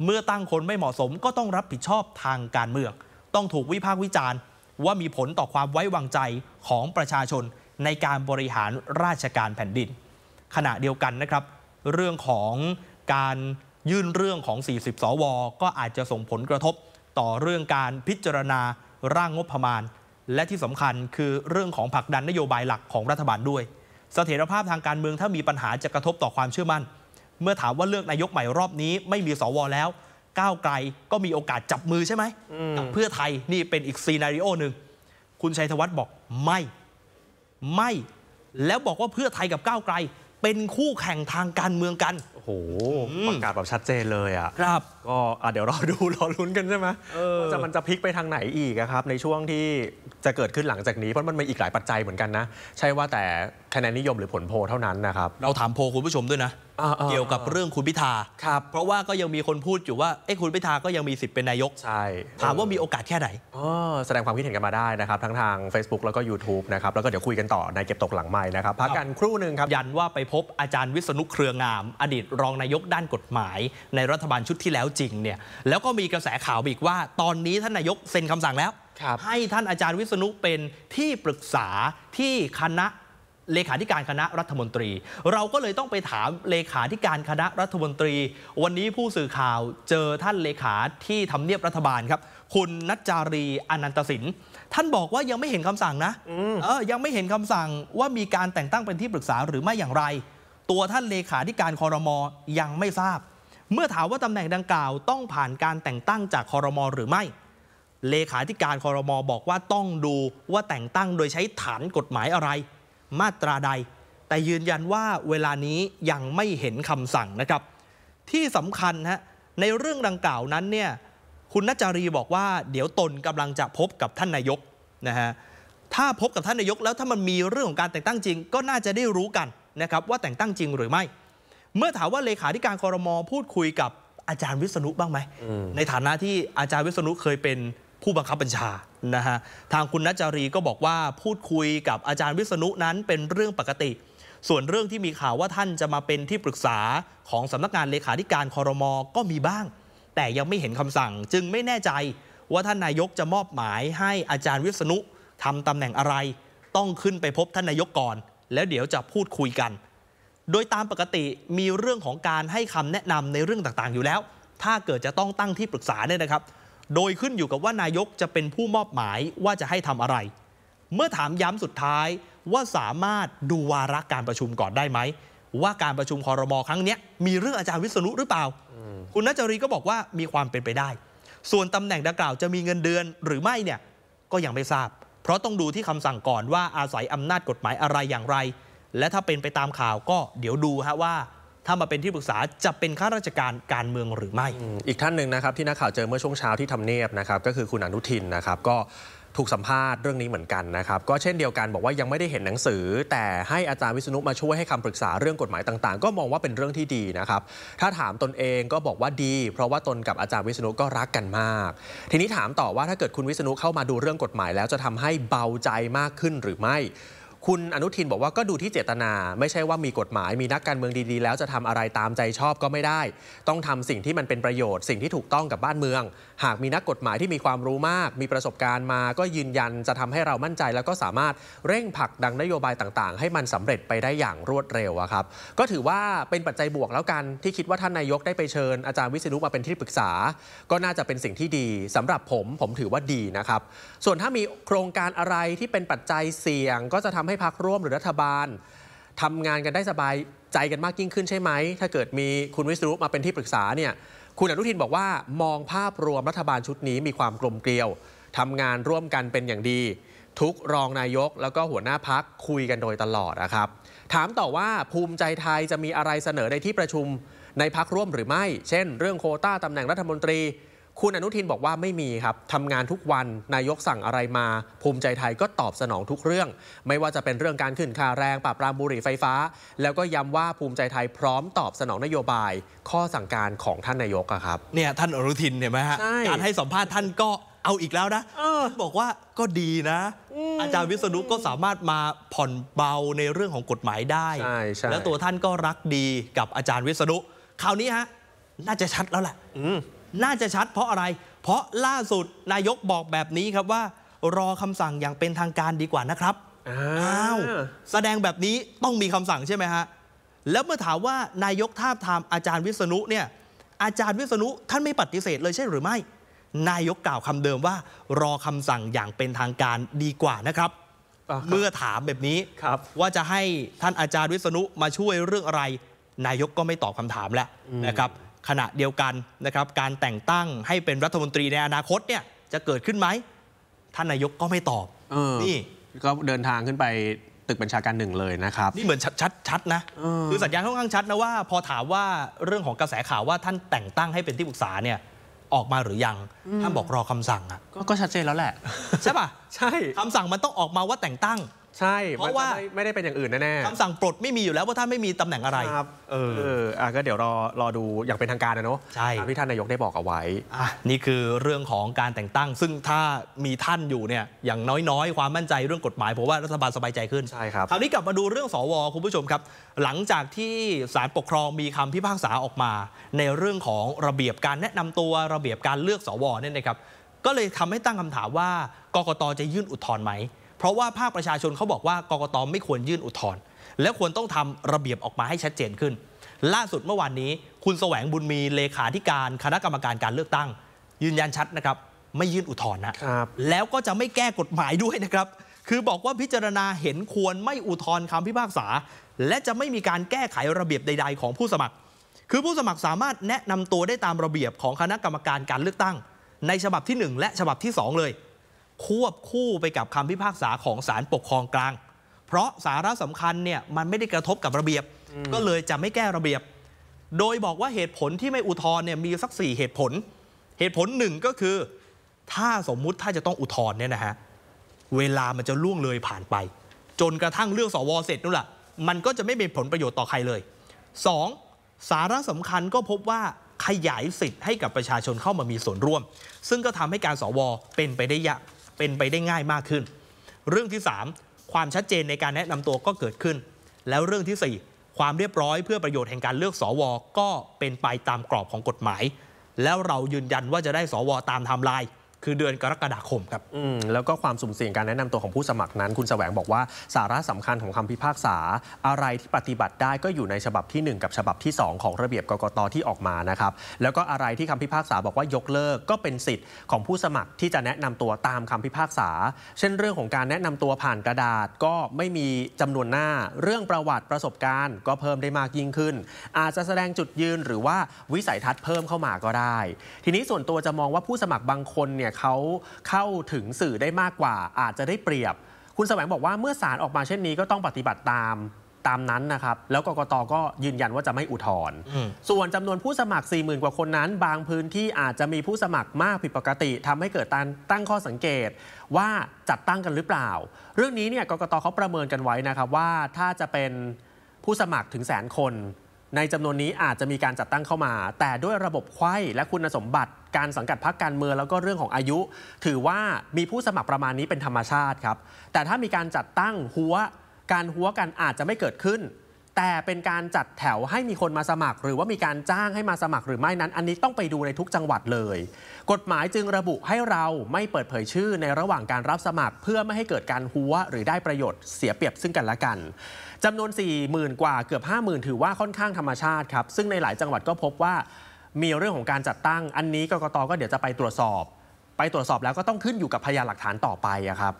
เมื่อตั้งคนไม่เหมาะสมก็ต้องรับผิดชอบทางการเมือง ต้องถูกวิพากษ์วิจารณ์ว่ามีผลต่อความไว้วางใจของประชาชนในการบริหารราชการแผ่นดิน ขณะเดียวกันนะครับ เรื่องของการยื่นเรื่องของ40สวก็อาจจะส่งผลกระทบต่อเรื่องการพิจารณาร่างงบประมาณ และที่สำคัญคือเรื่องของผลักดันนโยบายหลักของรัฐบาลด้วยเสถียรภาพทางการเมืองถ้ามีปัญหาจะกระทบต่อความเชื่อมั่น เมื่อถามว่าเลือกนายกใหม่รอบนี้ ไม่มีสวแล้ว ก้าวไกลก็มีโอกาสจับมือใช่ไหมกับเพื่อไทยนี่เป็นอีกซีนารีโอหนึ่ง คุณชัยธวัฒน์บอกไม่ ไม่ แล้วบอกว่าเพื่อไทยกับก้าวไกล เป็นคู่แข่งทางการเมืองกันโอ้โหประกาศแบบชัดเจนเลยอ่ะครับก็เดี๋ยวรอดูรอลุ้นกันใช่ไหมว่าจะมันจะพลิกไปทางไหนอีกครับ ในช่วงที่จะเกิดขึ้นหลังจากนี้เพราะมันมีอีกหลายปัจจัยเหมือนกันนะใช่ว่าแต่คะแนนนิยมหรือผลโพเท่านั้นนะครับเราถามโพคุณผู้ชมด้วยนะเกี่ยวกับเรื่องคุณพิธา ครับ เพราะว่าก็ยังมีคนพูดอยู่ว่าเอ้คุณพิธาก็ยังมีสิทธิ์เป็นนายกใช่ถามว่ามีโอกาสแค่ไหนแสดงความคิดเห็นกันมาได้นะครับทั้งทาง Facebook แล้วก็ YouTube นะครับแล้วก็เดี๋ยวคุยกันต่อในเก็บตกหลังใหม่นะครับพักกันครู่หนึ่งครับยันว่าไปพบอาจารย์วิศนุเครืองาม อดีตรองนายกด้านกฎหมาย ในรัฐบาลชุดที่แล้วจริงเนี่ย แล้วก็มีกระแสข่าวอีกว่า ตอนนี้ท่านนายก เซ็นคำสั่งแล้วให้ท่านอาจารย์วิษณุเป็นที่ปรึกษาที่คณะเลขาธิการคณะรัฐมนตรี เราก็เลยต้องไปถามเลขาธิการคณะรัฐมนตรี วันนี้ผู้สื่อข่าวเจอท่าน เลขาที่ทำเนียบรัฐบาลครับ คุณนัจจารีอนันตสินท่านบอกว่ายังไม่เห็นคำสั่งนะเออยังไม่เห็นคำสั่งว่ามีการแต่งตั้งเป็นที่ปรึกษาหรือไม่อย่างไร ตัวท่านเลขาธิการคอรมอยังไม่ทราบเมื่อถามว่าตำแหน่งดังกล่าวต้องผ่านการแต่งตั้งจากคอรมอหรือไม่ เลขาธิการคอรมอบอกว่าต้องดูว่าแต่งตั้งโดยใช้ฐานกฎหมายอะไร มาตราใด แต่ยืนยันว่าเวลานี้ยังไม่เห็นคำสั่งนะครับ ที่สำคัญฮะในเรื่องดังกล่าวนั้นเนี่ยคุณนัจารีบอกว่าเดี๋ยวตนกำลังจะพบกับท่านนายกนะฮะถ้าพบกับท่านนายกแล้วถ้ามันมีเรื่องของการแต่งตั้งจริง ก็น่าจะได้รู้กันนะครับว่าแต่งตั้งจริงหรือไม่เมื่อถามว่าเลขาธิการคอรมอพูดคุยกับอาจารย์วิษณุบ้างไหมในฐานะที่อาจารย์วิษณุเคยเป็นผู้บังคับบัญชานะฮะทางคุณนัจารีก็บอกว่าพูดคุยกับอาจารย์วิษณุนั้นเป็นเรื่องปกติ ส่วนเรื่องที่มีข่าวว่า ท่านจะมาเป็นที่ปรึกษาของสำนักงานเลขาธิการคอรมอก็มีบ้าง แต่ยังไม่เห็นคำสั่ง จึงไม่แน่ใจว่าท่านนายกจะมอบหมาย ให้อาจารย์วิษณุทำตำแหน่งอะไร ต้องขึ้นไปพบท่านนายกก่อนแล้วเดี๋ยวจะพูดคุยกันโดยตามปกติมีเรื่องของการให้คำแนะนำในเรื่องต่างๆอยู่แล้ว ถ้าเกิดจะต้องตั้งที่ปรึกษาเนี่ยนะครับ โดยขึ้นอยู่กับว่านายกจะเป็นผู้มอบหมายว่าจะให้ทำอะไร เมื่อถามย้ำสุดท้ายว่าสามารถดูวาระการประชุมก่อนได้ไหมว่าการประชุมคอรมอครั้งนี้มีเรื่องอาจารย์วิษณุหรือเปล่า คุณนัจรีก็บอกว่ามีความเป็นไปได้ ส่วนตำแหน่งดังกล่าวจะมีเงินเดือน หรือไม่เนี่ยก็ยังไม่ทราบ เพราะต้องดูที่คำสั่งก่อนว่าอาศัยอำนาจกฎหมายอะไรอย่างไรและถ้าเป็นไปตามข่าวก็เดี๋ยวดูฮะว่า ถ้ามาเป็นที่ปรึกษาจะเป็นข้าราชการการเมืองหรือไม่ อีกท่านหนึ่งนะครับที่นักข่าวเจอเมื่อช่วงเช้าที่ทำเนียบนะครับก็คือคุณอนุทินนะครับก็ถูกสัมภาษณ์เรื่องนี้เหมือนกันนะครับก็เช่นเดียวกันบอกว่ายังไม่ได้เห็นหนังสือ แต่ให้อาจารย์วิษณุมาช่วยให้คำปรึกษาเรื่องกฎหมายต่าง ๆ ก็มองว่าเป็นเรื่องที่ดีนะครับถ้าถามตนเองก็บอกว่าดี เพราะว่าตนกับอาจารย์วิษณุก็รักกันมาก ทีนี้ถามต่อว่าถ้าเกิดคุณวิษณุเข้ามาดูเรื่องกฎหมาย แล้วจะทำให้เบาใจมากขึ้นหรือไม่คุณอนุทินบอกว่าก็ดูที่เจตนา ไม่ใช่ว่ามีกฎหมาย มีนักการเมืองดีๆ แล้วจะทำอะไรตามใจชอบก็ไม่ได้ ต้องทำสิ่งที่มันเป็นประโยชน์ สิ่งที่ถูกต้องกับบ้านเมือง หากมีนักกฎหมายที่มีความรู้มาก มีประสบการณ์มาก็ยืนยันจะทำให้เรามั่นใจแล้วก็สามารถเร่งผลักดันนโยบายต่างๆ ให้มันสำเร็จไปได้อย่างรวดเร็วครับก็ถือว่าเป็นปัจจัยบวกแล้วกันที่คิดว่าท่านนายกได้ไปเชิญ อาจารย์วิศนุมาเป็นที่ปรึกษา ก็น่าจะเป็นสิ่งที่ดี สำหรับผมผมถือว่าดีนะครับส่วนถ้ามีโครงการอะไรที่เป็นปัจจัยเสี่ยง ก็จะทำให้พักร่วมหรือรัฐบาล ทำงานกันได้สบายใจกันมากยิ่งขึ้นใช่ไหม ถ้าเกิดมีคุณวิศรุมาเป็นที่ปรึกษาเนี่ยคุณอนุทินบอกว่ามองภาพรวมรัฐบาลชุดนี้มีความกลมเกลียว ทำงานร่วมกันเป็นอย่างดี ทุกรองนายกแล้วก็หัวหน้าพักคุยกันโดยตลอดนะครับ ถามต่อว่าภูมิใจไทยจะมีอะไรเสนอในที่ประชุมในพักร่วมหรือไม่ เช่น เรื่องโคต้าตำแหน่งรัฐมนตรีคุณอนุทินบอกว่าไม่มีครับทำงานทุกวันนายกสั่งอะไรมา ภูมิใจไทยก็ตอบสนองทุกเรื่อง ไม่ว่าจะเป็นเรื่องการขึ้นค่าแรง ปรับปรามบุหรี่ไฟฟ้า แล้วก็ย้ำว่าภูมิใจไทยพร้อมตอบสนองนโยบายข้อสั่งการของท่านนายกครับ เนี่ยท่านอนุทินเห็นไหมฮะการให้สัมภาษณ์ท่านก็เอาอีกแล้วนะออบอกว่าก็ดีนะออาจารย์วิษณุก็สามารถมาผ่อนเบาในเรื่องของกฎหมายได้ แล้วตัวท่านก็รักดีกับอาจารย์วิษณุคราวนี้ฮะ น่าจะชัดแล้วแหละน่าจะชัดเพราะอะไร เพราะล่าสุดนายกบอกแบบนี้ครับว่า รอคำสั่งอย่างเป็นทางการดีกว่านะครับ อ้าว แสดงแบบนี้ต้องมีคำสั่งใช่ไหมฮะ แล้วเมื่อถามว่านายกท่าทามอาจารย์วิษณุเนี่ย อาจารย์วิษณุท่านไม่ปฏิเสธเลยใช่หรือไม่ นายกกล่าวคำเดิมว่า รอคำสั่งอย่างเป็นทางการดีกว่านะครับ เมื่อถามแบบนี้ว่าจะให้ท่านอาจารย์วิษณุมาช่วยเรื่องอะไร นายกก็ไม่ตอบคำถามแล้วนะครับขณะเดียวกันนะครับการแต่งตั้งให้เป็นรัฐมนตรีในอนาคตเนี่ยจะเกิดขึ้นไหมท่านนายกก็ไม่ตอบออนี่ก็เดินทางขึ้นไปตึกบัญชาการหนึ่งเลยนะครับนี่เหมือนชัดชัดนะคือสัญญาณค่อนข้างชัดนะว่าพอถามว่าเรื่องของกระแสข่าวว่าท่านแต่งตั้งให้เป็นที่ปรึกษาเนี่ยออกมาหรือยัง ท่านบอกรอคำสั่งอ่ะก็ชัดเจนแล้วแหละใช่ป่ะใช่ คำสั่งมันต้องออกมาว่าแต่งตั้งใช่เพราะว่าไม่ได้เป็นอย่างอื่นแน่่คำสั่งปลดไม่มีอยู่แล้วเพราะท่านไม่มีตำแหน่งอะไรครับเออเอออ่ะก็เดี๋ยวรอรอดูอย่างเป็นทางการนะเนาะใช่ที่ท่านนายกได้บอกเอาไว้อ่ะนี่คือเรื่องของการแต่งตั้ง ซึ่งถ้ามีท่านอยู่เนี่ยอย่างน้อยๆ ความมั่นใจเรื่องกฎหมายผมว่ารัฐบาลสบายใจขึ้นใช่ครับคราวนี้กลับมาดูเรื่องสวคุณผู้ชมครับ หลังจากที่ศาลปกครองมีคำพิพากษาออกมา ในเรื่องของระเบียบการแนะนำตัวระเบียบการเลือกสวเนี่ยนะครับก็เลยทำให้ตั้งคำถามว่ากกตจะยื่นอุทธรณ์ไหมเพราะว่า ภาคประชาชนเขาบอกว่ากกตไม่ควรยื่นอุทธรณ์แล้วควรต้องทำระเบียบออกมาให้ชัดเจนขึ้น ล่าสุดเมื่อวานนี้คุณแสวงบุญมีเลขาธิการคณะกรรมการการเลือกตั้ง ยืนยันชัดนะครับ ไม่ยื่นอุทธรณ์นะแล้วก็จะไม่แก้กฎหมายด้วยนะครับ คือบอกว่าพิจารณาเห็นควรไม่อุทธรณ์คำพิพากษา และจะไม่มีการแก้ไขระเบียบใด ๆ ของผู้สมัคร คือผู้สมัครสามารถแนะนำตัวได้ตามระเบียบของคณะกรรมการการเลือกตั้ง ในฉบับที่ 1 และฉบับที่2เลยควบคู่ไปกับคำพิพากษาของศาลปกครองกลาง เพราะสาระสำคัญเนี่ยมันไม่ได้กระทบกับระเบียบ ก็เลยจะไม่แก้ระเบียบ โดยบอกว่าเหตุผลที่ไม่อุทธรณ์เนี่ยมีสัก4เหตุผล เหตุผลหนึ่งก็คือถ้าสมมุติถ้าจะต้องอุทธรณ์เนี่ยนะฮะ เวลามันจะล่วงเลยผ่านไป จนกระทั่งเรื่องสวเสร็จนู่นแหละมันก็จะไม่เป็นผลประโยชน์ต่อใครเลย 2. สาระสำคัญก็พบว่าขยายสิทธิ์ให้กับประชาชนเข้ามามีส่วนร่วม ซึ่งก็ทำให้การสวเป็นไปได้ยากเป็นไปได้ง่ายมากขึ้น เรื่องที่ 3 ความชัดเจนในการแนะนำตัวก็เกิดขึ้น แล้วเรื่องที่ 4 ความเรียบร้อยเพื่อประโยชน์แห่งการเลือกสอวอก็เป็นไปตามกรอบของกฎหมาย แล้วเรายืนยันว่าจะได้สอวอตามไทม์ไลน์คือเดือนกรกฎาคมครับ อืม แล้วก็ความสุ่มเสี่ยงการแนะนำตัวของผู้สมัครนั้น คุณแสวงบอกว่าสาระสำคัญของคำพิพากษาอะไรที่ปฏิบัติได้ก็อยู่ในฉบับที่ 1 กับฉบับที่ 2 ของระเบียบกกตที่ออกมานะครับ แล้วก็อะไรที่คำพิพากษาบอกว่ายกเลิกก็เป็นสิทธิ์ของผู้สมัครที่จะแนะนำตัวตามคำพิพากษา เช่นเรื่องของการแนะนำตัวผ่านกระดาษก็ไม่มีจำนวนหน้า เรื่องประวัติประสบการณ์ก็เพิ่มได้มากยิ่งขึ้น อาจจะแสดงจุดยืนหรือว่าวิสัยทัศน์เพิ่มเข้ามาก็ได้ ทีนี้ส่วนตัวจะมองว่าผู้สมัครบางคนเนี่ยเี่ยเขาเข้าถึงสื่อได้มากกว่า อาจจะได้เปรียบ คุณแสวงบอกว่าเมื่อศาลออกมาเช่นนี้ก็ต้องปฏิบัติตามตามนั้นนะครับ แล้วกกตก็ยืนยันว่าจะไม่อุทธรณ์ส่วนจำนวนผู้สมัคร 4 0,000 กว่าคนนั้น บางพื้นที่อาจจะมีผู้สมัครมากผิดปกติ ทำให้เกิดการตั้งข้อสังเกตว่าจัดตั้งกันหรือเปล่า เรื่องนี้เนี่ยกกตเขาประเมินกันไว้นะครับว่าถ้าจะเป็นผู้สมัครถึงแสนคน ในจำนวนนี้อาจจะมีการจัดตั้งเข้ามา แต่ด้วยระบบไข้และคุณสมบัติการสังกัดพรรคการเมืองแล้วก็เรื่องของอายุ ถือว่ามีผู้สมัครประมาณนี้เป็นธรรมชาติครับ แต่ถ้ามีการจัดตั้งหัวการหัวกันอาจจะไม่เกิดขึ้น แต่เป็นการจัดแถวให้มีคนมาสมัคร หรือว่ามีการจ้างให้มาสมัคร หรือไม่นั้นอันนี้ต้องไปดูในทุกจังหวัดเลย กฎหมายจึงระบุให้เราไม่เปิดเผยชื่อในระหว่างการรับสมัครเพื่อไม่ให้เกิดการหัวหรือได้ประโยชน์เสียเปรียบซึ่งกันและกันจำนวน4 0,000กว่าเกือบ50,000 ถือว่าค่อนข้างธรรมชาติครับ ซึ่งในหลายจังหวัดก็พบว่ามีเรื่องของการจัดตั้งอันนี้กรกตก็เดี๋ยวจะไปตรวจสอบ ไปตรวจสอบแล้วก็ต้องขึ้นอยู่กับพยานหลักฐานต่อไปครับ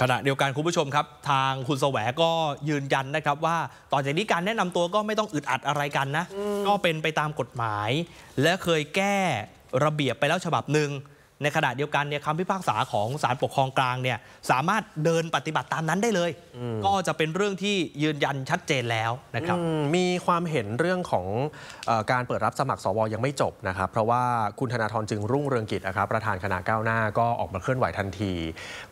ขณะเดียวกันคุณผู้ชมครับ ทางคุณแสวก็ยืนยันนะครับว่าต่อจากนี้การแนะนำตัวก็ไม่ต้องอึดอัดอะไรกันนะ ก็เป็นไปตามกฎหมาย และเคยแก้ระเบียบไปแล้วฉบับหนึ่งในขณะเดียวกันเนี่ยคำพิพากษาของศาลปกครองกลางเนี่ยสามารถเดินปฏิบัติตามนั้นได้เลย ก็จะเป็นเรื่องที่ยืนยันชัดเจนแล้วนะครับมีความเห็นเรื่องของออการเปิดรับสมัครสวยังไม่จบนะครับ เพราะว่าคุณธนาธรจึงรุ่งเรืองกิจนะครับ ประธานคณะก้าวหน้าก็ออกมาเคลื่อนไหวทันที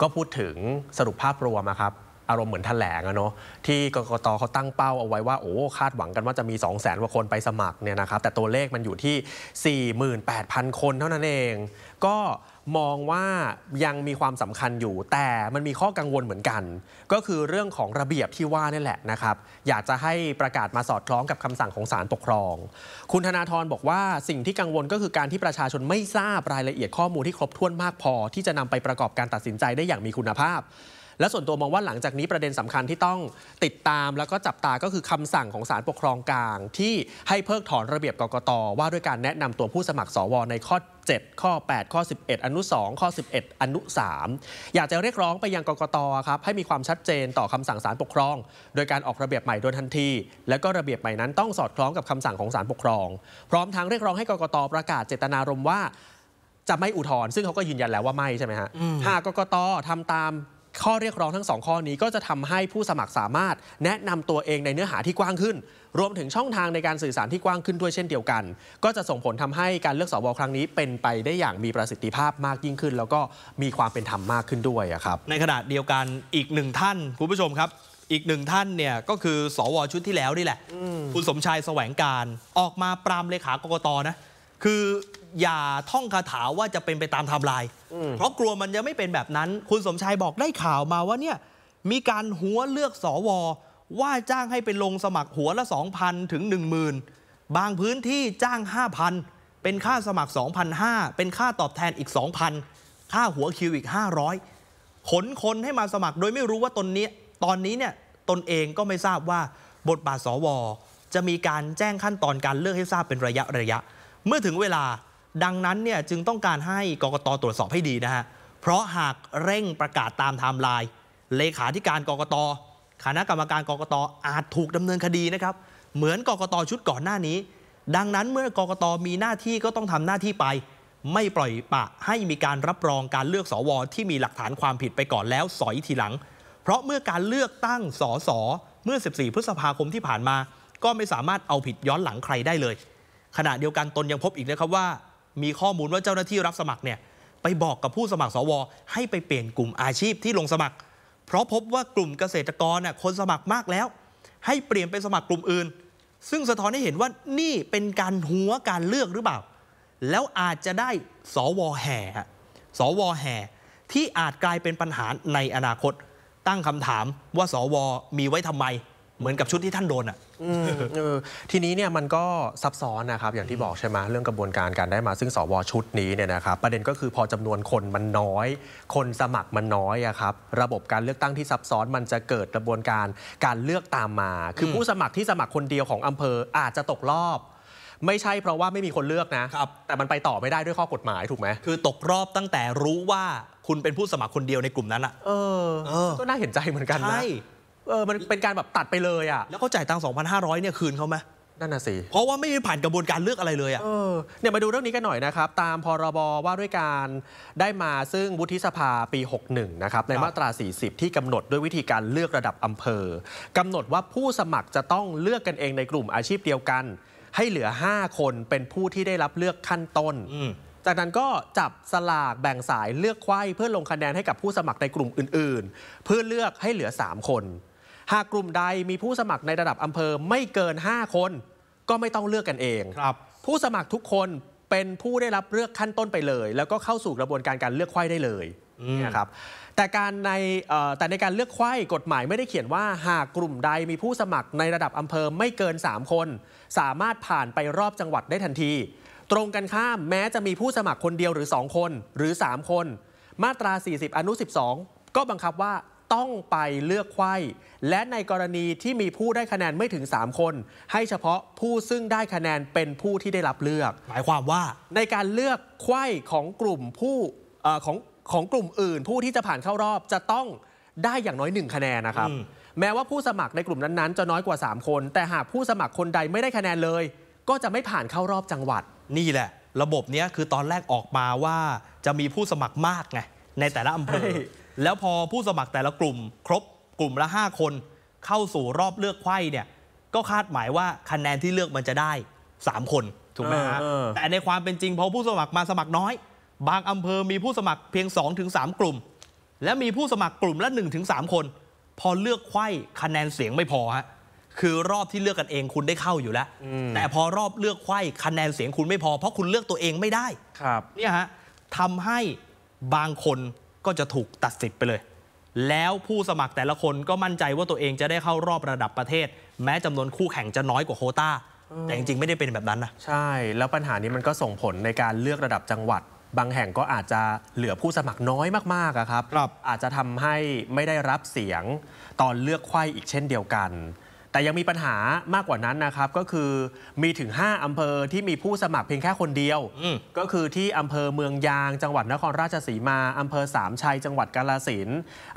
ก็พูดถึงสรุปภาพรวมนะครับอารมณ์เหมือนแถลงอะเนาะที่กรกตเขาตั้งเป้าเอาไว้ว่าโอ้คาดหวังกันว่าจะมี2 0 0แสนกว่าคนไปสมัครเนี่ยนะครับแต่ตัวเลขมันอยู่ที่ 48,000 คนเท่านั้นเอง ก็มองว่ายังมีความสำคัญอยู่ แต่มันมีข้อกังวลเหมือนกัน ก็คือเรื่องของระเบียบที่ว่านี่แหละนะครับอยากจะให้ประกาศมาสอดคล้องกับคำสั่งของศาลปกครอง คุณธนาธรบอกว่าสิ่งที่กังวลก็คือการที่ประชาชนไม่ทราบรายละเอียดข้อมูลที่ครบถ้วนมากพอที่จะนำไปประกอบการตัดสินใจได้อย่างมีคุณภาพและส่วนตัวมองว่าหลังจากนี้ประเด็นสำคัญที่ต้องติดตามแล้วก็จับตาก็คือคำสั่งของศาลปกครองกลาง ที่ให้เพิกถอนระเบียบกกตว่าด้วยการแนะนำตัวผู้สมัครสวในข้อ7ข้อ8ข้อ 11 อนุ 2 ข้อ 11 อนุ 3 อยากจะเรียกร้องไปยังกกตครับให้มีความชัดเจนต่อคำสั่งศาลปกครอง โดยการออกระเบียบใหม่โดยทันทีและก็ระเบียบใหม่นั้นต้องสอดคล้องกับคำสั่งของศาลปกครอง พร้อมทั้งเรียกร้องให้กกตประกาศเจตนารมณ์ว่า จะไม่อุทธรณ์ซึ่งเขาก็ยืนยันแล้วว่าไม่ใช่ไหมฮะหากกกตทำตามข้อเรียกร้องทั้งสองข้อนี้ก็จะทำให้ผู้สมัครสามารถแนะนำตัวเองในเนื้อหาที่กว้างขึ้น รวมถึงช่องทางในการสื่อสารที่กว้างขึ้นด้วยเช่นเดียวกัน ก็จะส่งผลทำให้การเลือกสวครั้งนี้ เป็นไปได้อย่างมีประสิทธิภาพมากยิ่งขึ้น แล้วก็มีความเป็นธรรมมากขึ้นด้วยครับ ในขณะเดียวกันอีกหนึ่งท่านคุณผู้ชมครับ อีกหนึ่งท่านเนี่ยก็คือ สวชุดที่แล้วนี่แหละคุณสมชายแสวงการออกมาปรามเลขากกตนะคืออย่าท่องคาถาว่าจะเป็นไปตามไทม์ไลน์เพราะกลัวมันจะไม่เป็นแบบนั้น คุณสมชายบอกได้ข่าวมาว่าเนี่ยมีการหัวเลือกสวว่าจ้างให้เป็นลงสมัครหัวละ 2,000ถึง10,000 บางพื้นที่จ้าง 5,000 เป็นค่าสมัคร 2,500เป็นค่าตอบแทนอีก 2,000 ค่าหัวคิวอีก 500ขนคนให้มาสมัครโดยไม่รู้ว่าตนนี้ ตอนนี้เนี่ยตนเองก็ไม่ทราบว่าบทบาทสวจะมีการแจ้งขั้นตอนการเลือกให้ทราบเป็นระยะระยะเมื่อถึงเวลาดังนั้นเนี่ยจึงต้องการให้กกตตรวจสอบให้ดีนะฮะเพราะหากเร่งประกาศตามไทม์ไลน์ เลขาธิการกกตคณะกรรมการกกตอาจถูกดำเนินคดีนะครับ เหมือนกกตชุดก่อนหน้านี้ ดังนั้นเมื่อกกตมีหน้าที่ก็ต้องทำหน้าที่ไป ไม่ปล่อยปะให้มีการรับรองการเลือกสวที่มีหลักฐานความผิดไปก่อนแล้วสอยทีหลังเพราะเมื่อการเลือกตั้งสสเมื่อ14พฤษภาคมที่ผ่านมา ก็ไม่สามารถเอาผิดย้อนหลังใครได้เลยขณะเดียวกันตนยังพบอีกนะครับว่า มีข้อมูลว่าเจ้าหน้าที่รับสมัครเนี่ยไปบอกกับผู้สมัครสว ให้ไปเปลี่ยนกลุ่มอาชีพที่ลงสมัคร เพราะพบว่ากลุ่มเกษตรกรน่ะคนสมัครมากแล้ว ให้เปลี่ยนไปสมัครกลุ่มอื่น ซึ่งสะท้อนให้เห็นว่านี่เป็นการหัวการเลือกหรือเปล่าแล้วอาจจะได้สวแห่สวแห่ที่อาจกลายเป็นปัญหาในอนาคตตั้งคำถามว่า สว มีไว้ทำไมเหมือนกับชุดที่ท่านโดนอ่ะทีนี้เนี่ยมันก็ซับซ้อนนะครับ อย่างที่บอกใช่ไหมเรื่องกระบวนการการได้มาซึ่งสวชุดนี้เนี่ยนะครับ ประเด็นก็คือพอจำนวนคนมันน้อย คนสมัครมันน้อยอะครับ ระบบการเลือกตั้งที่ซับซ้อนมันจะเกิดกระบวนการการเลือกตามมา คือผู้สมัครที่สมัครคนเดียวของอำเภออาจจะตกรอบ ไม่ใช่เพราะว่าไม่มีคนเลือกนะ แต่มันไปต่อไม่ได้ด้วยข้อกฎหมายถูกไหมคือตกรอบตั้งแต่รู้ว่าคุณเป็นผู้สมัครคนเดียวในกลุ่มนั้นอะเออ ก็น่าเห็นใจเหมือนกันนะเออ มันเป็นการแบบตัดไปเลยอ่ะ แล้วเขาจ่ายตังค์2,500เนี่ยคืนเขาไหมนั่นน่ะสิ เพราะว่าไม่ผ่านกระบวนการเลือกอะไรเลยอ่ะเออเนี่ยมาดูเรื่องนี้กันหน่อยนะครับ ตามพรบว่าด้วยการได้มาซึ่งวุฒิสภาปี 61 นะครับ ในมาตรา 40 ที่กำหนดด้วยวิธีการเลือกระดับอำเภอ กำหนดว่าผู้สมัครจะต้องเลือกกันเองในกลุ่มอาชีพเดียวกัน ให้เหลือ 5 คนเป็นผู้ที่ได้รับเลือกขั้นต้น จากนั้นก็จับสลากแบ่งสายเลือกไข้เพื่อลงคะแนนให้กับผู้สมัครในกลุ่มอื่นๆ เพื่อเลือกให้เหลือ3คนหากกลุ่มใดมีผู้สมัครในระดับอำเภอไม่เกิน5 คน ก็ไม่ต้องเลือกกันเองครับ ผู้สมัครทุกคนเป็นผู้ได้รับเลือกขั้นต้นไปเลย แล้วก็เข้าสู่กระบวนการการเลือกไข้ได้เลยนะครับ แต่การในแต่ในการเลือกไข้กฎหมายไม่ได้เขียนว่า หากกลุ่มใดมีผู้สมัครในระดับอำเภอไม่เกิน3คน สามารถผ่านไปรอบจังหวัดได้ทันที ตรงกันข้ามแม้จะมีผู้สมัครคนเดียวหรือ2คนหรือ3คน มาตรา40อนุ12ก็บังคับว่าต้องไปเลือกไข้และในกรณีที่มีผู้ได้คะแนนไม่ถึง 3 คน ให้เฉพาะผู้ซึ่งได้คะแนนเป็นผู้ที่ได้รับเลือกหมายความว่าในการเลือกไข้ของกลุ่มผู้ของของกลุ่มอื่น ผู้ที่จะผ่านเข้ารอบจะต้องได้อย่างน้อย 1 คะแนนนะครับ แม้ว่าผู้สมัครในกลุ่มนั้นๆจะน้อยกว่า 3 คน แต่หากผู้สมัครคนใดไม่ได้คะแนนเลย ก็จะไม่ผ่านเข้ารอบจังหวัด นี่แหละระบบนี้คือตอนแรกออกมาว่าจะมีผู้สมัครมากไงในแต่ละอำเภอแล้วพอผู้สมัครแต่ละกลุ่ม ครบกลุ่มละ5คน เข้าสู่รอบเลือกไข่เนี่ย ก็คาดหมายว่าคะแนนที่เลือกมันจะได้ 3 คนถูกไหมฮะแต่ในความเป็นจริง พอผู้สมัครมาสมัครน้อย บางอำเภอมีผู้สมัครเพียง2-3กลุ่ม และมีผู้สมัครกลุ่มละ1-3 คน พอเลือกไข่คะแนนเสียงไม่พอฮะคือรอบที่เลือกกันเองคุณได้เข้าอยู่แล้วแต่พอรอบเลือกไข่คะแนนเสียงคุณไม่พอ เพราะคุณเลือกตัวเองไม่ได้ครับเนี่ยฮะทำให้บางคนก็จะถูกตัดสิทธิ์ไปเลย แล้วผู้สมัครแต่ละคนก็มั่นใจว่าตัวเองจะได้เข้ารอบระดับประเทศ แม้จำนวนคู่แข่งจะน้อยกว่าโคต้าแต่จริงๆไม่ได้เป็นแบบนั้นนะใช่ แล้วปัญหานี้มันก็ส่งผลในการเลือกระดับจังหวัด บางแห่งก็อาจจะเหลือผู้สมัครน้อยมากๆครับรบอาจจะทำให้ไม่ได้รับเสียง ตอนเลือกไข้อีกเช่นเดียวกันแต่ยังมีปัญหามากกว่านั้นนะครับก็คือมีถึง 5อำเภอที่มีผู้สมัครเพียงแค่คนเดียว ก็คือที่อำเภอเมืองยางจังหวัดนครราชสีมาอำเภอสามชัยจังหวัดกาลสิน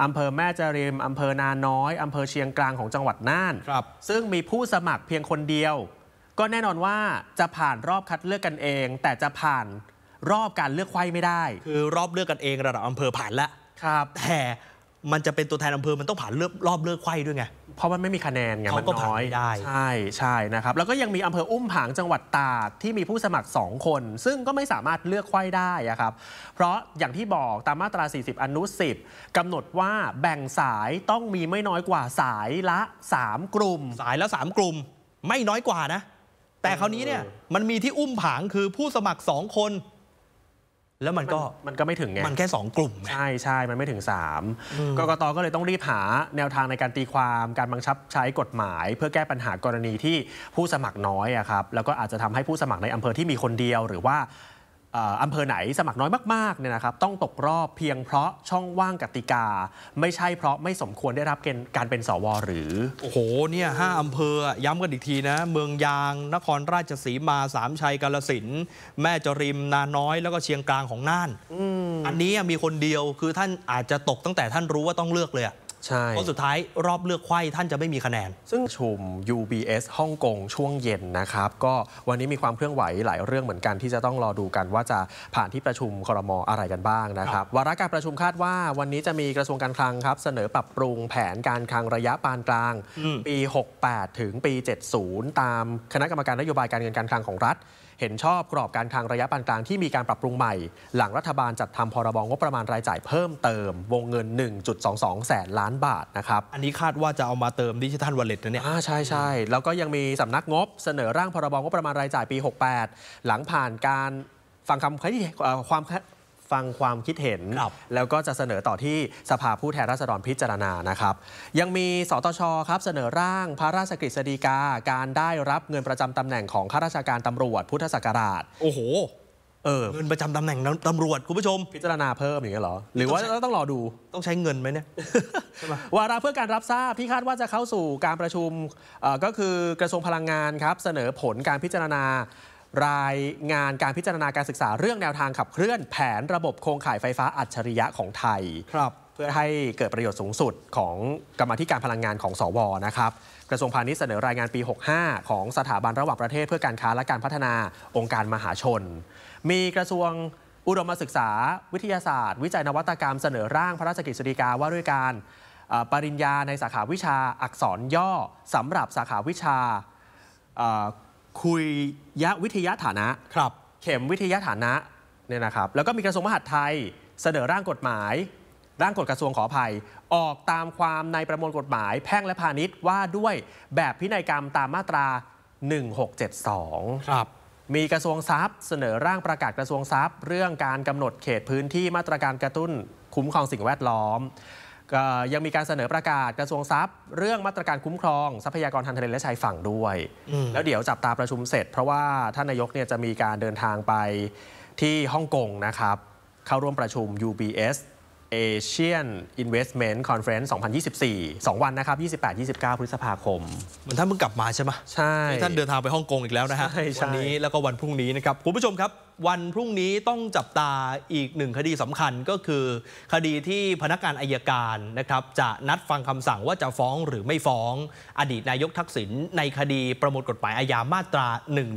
อำเภอแม่จริมอำเภอนาน้อยอำเภอเชียงกลางของจังหวัดน่านครับซึ่งมีผู้สมัครเพียงคนเดียว ก็แน่นอนว่าจะผ่านรอบคัดเลือกกันเอง แต่จะผ่านรอบการเลือกไขยไม่ได้ คือรอบเลือกกันเองระดับอำเภอผ่านแล้วครับแต่มันจะเป็นตัวแทนอำเภอมันต้องผ่านรอบเลือกไขยด้วยไงเพราะมันไม่มีคะแนนไงมันน้อยใช่ใช่นะครับแล้วก็ยังมีอำเภออุ้มผางจังหวัดตากที่มีผู้สมัคร2คน ซึ่งก็ไม่สามารถเลือกไข้ได้อะครับเพราะอย่างที่บอกตามมาตรา 40 อนุ10 กำหนดว่าแบ่งสายต้องมีไม่น้อยกว่าสายละ 3 กลุ่ม สายละ3กลุ่ม ไม่น้อยกว่านะ แต่คราวนี้เนี่ยมันมีที่อุ้มผางคือผู้สมัคร2คนแล้วมันก็มันก็ไม่ถึงไงมันแค่2กลุ่มใช่ใช่มันไม่ถึง3กกตก็เลยต้องรีบหา แนวทางในการตีความ การบังคับใช้กฎหมาย เพื่อแก้ปัญหากรณีที่ผู้สมัครน้อยอะครับแล้วก็อาจจะทำให้ผู้สมัครในอำเภอที่มีคนเดียว หรือว่าอำเภอไหนสมัครน้อยมากๆเนี่ยนะครับต้องตกรอบเพียงเพราะช่องว่างกติกา ไม่ใช่เพราะไม่สมควรได้รับเกณฑ์การเป็นสวหรือ โอ้โหเนี่ยห้าอำเภอย้ำกันอีกทีนะ เมืองยางนครราชสีมาสามชัยกาลสินแม่จริมนาน้อยแล้วก็เชียงกลางของน่านออันนี้มีคนเดียวคือท่านอาจจะตกตั้งแต่ท่านรู้ว่าต้องเลือกเลยอะช่เพราะสุดท้ายรอบเลือกไข้ท่านจะไม่มีคะแนน ซึ่งชุม UBS ฮ่องกง ช่วงเย็นนะครับ ก็วันนี้มีความเคลื่อนไหวหลายเรื่องเหมือนกัน ที่จะต้องรอดูกันว่าจะผ่านที่ประชุมครมอะไรกันบ้างนะครับ วาระการประชุมคาดว่า วันนี้จะมีกระทรวงการคลังครับเสนอปรับปรุงแผนการคลังระยะปานกลางปี 68 ถึงปี 70 ตามคณะกรรมการนโยบายการเงินการคลังของรัฐเห็นชอบกรอบการคลังระยะปานกลางที่มีการปรับปรุงใหม่ หลังรัฐบาลจัดทำพรบงบประมาณรายจ่ายเพิ่มเติม วงเงิน 1.22 แสนล้านบาทนะครับ อันนี้คาดว่าจะเอามาเติมดิจิทัลวอลเล็ตนะเนี่ยอ่าใช่ใช่แล้วก็ยังมีสำนักงบเสนอร่างพรบงบประมาณรายจ่ายปี 68 หลังผ่านการฟังคำความฟังความคิดเห็นแล้วก็จะเสนอต่อที่สภาผู้แทนราษฎรพิจารณานะครับ ยังมีสตชครับ เสนอร่างพระราชกฤษฎีกา การได้รับเงินประจำตำแหน่งของข้าราชการตำรวจพุทธศักราช โอ้โหเงินประจำตำแหน่งตำรวจคุณผู้ชมพิจารณาเพิ่มอย่างเงี้ยหรอหรือว่าต้องรอดูต้องใช้เงินไหมเนี่ยวาระเพื่อการรับทราบที่คาดว่าจะเข้าสู่การประชุมก็คือกระทรวงพลังงานครับ เสนอผลการพิจารณารายงานการพิจารณาการศึกษาเรื่องแนวทางขับเคลื่อนแผนระบบโครงข่ายไฟฟ้าอัจฉริยะของไทยครับเพื่อให้เกิดประโยชน์สูงสุดของกรรมธิการพลังงานของสว นะครับ กระทรวงพาณิชย์เสนอรายงานปี 65 ของสถาบันระหว่างประเทศ เพื่อการค้าและการพัฒนาองค์การมหาชน มีกระทรวงอุดมศึกษา วิทยาศาสตร์ วิจัยนวัตกรรมเสนอร่างพระราชกฤษฎีกาว่าด้วยการปริญญาในสาขาวิชาอักษรย่อสำหรับสาขาวิชาคุยยะวิทยาฐานะครับเข็มวิทยาฐานะเนี่ยนะครับ แล้วก็มีกระทรวงมหาดไทยเสนอร่างกฎหมาย ร่างกฎกระทรวงขออภัยออกตามความในประมวลกฎหมาย แพ่งและพาณิชย์ว่าด้วยแบบพินัยกรรมตามมาตรา 1672ครับมีกระทรวงทรัพย์ เสนอร่างประกาศกระทรวงทรัพย์ เรื่องการกำหนดเขตพื้นที่มาตรการกระตุ้นคุ้มครองสิ่งแวดล้อมยังมีการเสนอประกาศกระทรวงทรัพย์ เรื่องมาตรการคุ้มครองทรัพยากรทางทะเลและชายฝั่งด้วย แล้วเดี๋ยวจับตาประชุมเสร็จ เพราะว่าท่านนายกเนี่ยจะมีการเดินทางไปที่ฮ่องกงนะครับ เข้าร่วมประชุม UBS Asian Investment Conference 2024 2 วันนะครับ 28-29 พฤษภาคมเหมือนท่านเพิ่งกลับมาใช่ไหมใช่ท่านเดินทางไปฮ่องกงอีกแล้วนะฮะวันนี้แล้วก็วันพรุ่งนี้นะครับคุณผู้ชมครับวันพรุ่งนี้ต้องจับตาอีกหนึ่งคดีสำคัญก็คือ คดีที่พนักงานอายการนะครับจะนัดฟังคำสั่งว่าจะฟ้องหรือไม่ฟ้อง อดีตนายกทักษิณในคดีประมวลกฎหมายอาญามาตรา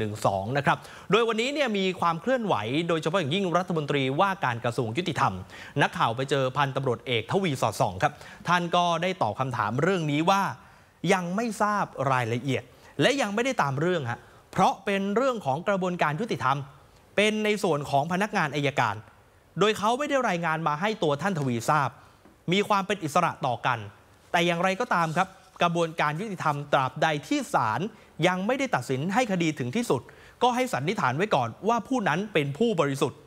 112นะครับโดยวันนี้เนี่ยมีความเคลื่อนไหว โดยเฉพาะอย่างยิ่งรัฐมนตรีว่าการกระทรวงยุติธรรม นักข่าวไปเจอพันตำรวจเอกทวีสอดส่องครับท่านก็ได้ตอบคำถามเรื่องนี้ว่ายังไม่ทราบรายละเอียดและยังไม่ได้ตามเรื่องฮะเพราะเป็นเรื่องของกระบวนการยุติธรรมเป็นในส่วนของพนักงานอายการ โดยเขาไม่ได้รายงานมาให้ตัวท่านทวีทราบ มีความเป็นอิสระต่อกัน แต่อย่างไรก็ตามครับ กระบวนการยุติธรรมตราบใดที่ศาลยังไม่ได้ตัดสินให้คดีถึงที่สุด ก็ให้สันนิษฐานไว้ก่อน ว่าผู้นั้นเป็นผู้บริสุทธิ์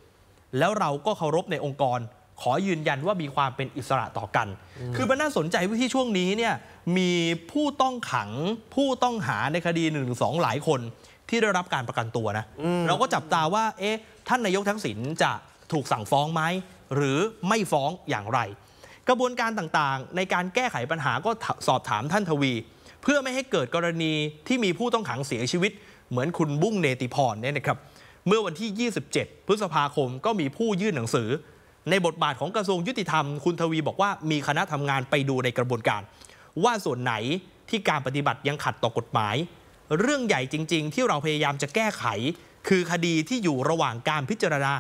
แล้วเราก็เคารพในองค์กร ขอยืนยันว่ามีความเป็นอิสระต่อกัน คือมันน่าสนใจว่าที่ช่วงนี้เนี่ยมีผู้ต้องขังผู้ต้องหาในคดีหนึ่งสองหลายคนที่ได้รับการประกันตัวนะ เราก็จับตาว่า เอ๊ะท่านนายกทั้งสินจะถูกสั่งฟ้องไหมหรือไม่ฟ้องอย่างไร กระบวนการต่างๆ ในการแก้ไขปัญหาก็สอบถามท่านทวี เพื่อไม่ให้เกิดกรณีที่มีผู้ต้องขังเสียชีวิต เหมือนคุณบุ้งเนติพรเนี่ยนะครับ เมื่อวันที่ 27 พฤษภาคมก็มีผู้ยื่นหนังสือ ในบทบาทของกระทรวงยุติธรรมคุณทวี บอกว่ามีคณะทำงานไปดูในกระบวนการ ว่าส่วนไหนที่การปฏิบัติยังขัดต่อกฎหมายเรื่องใหญ่จริงๆ ที่เราพยายามจะแก้ไข คือคดีที่อยู่ระหว่างการพิจารณา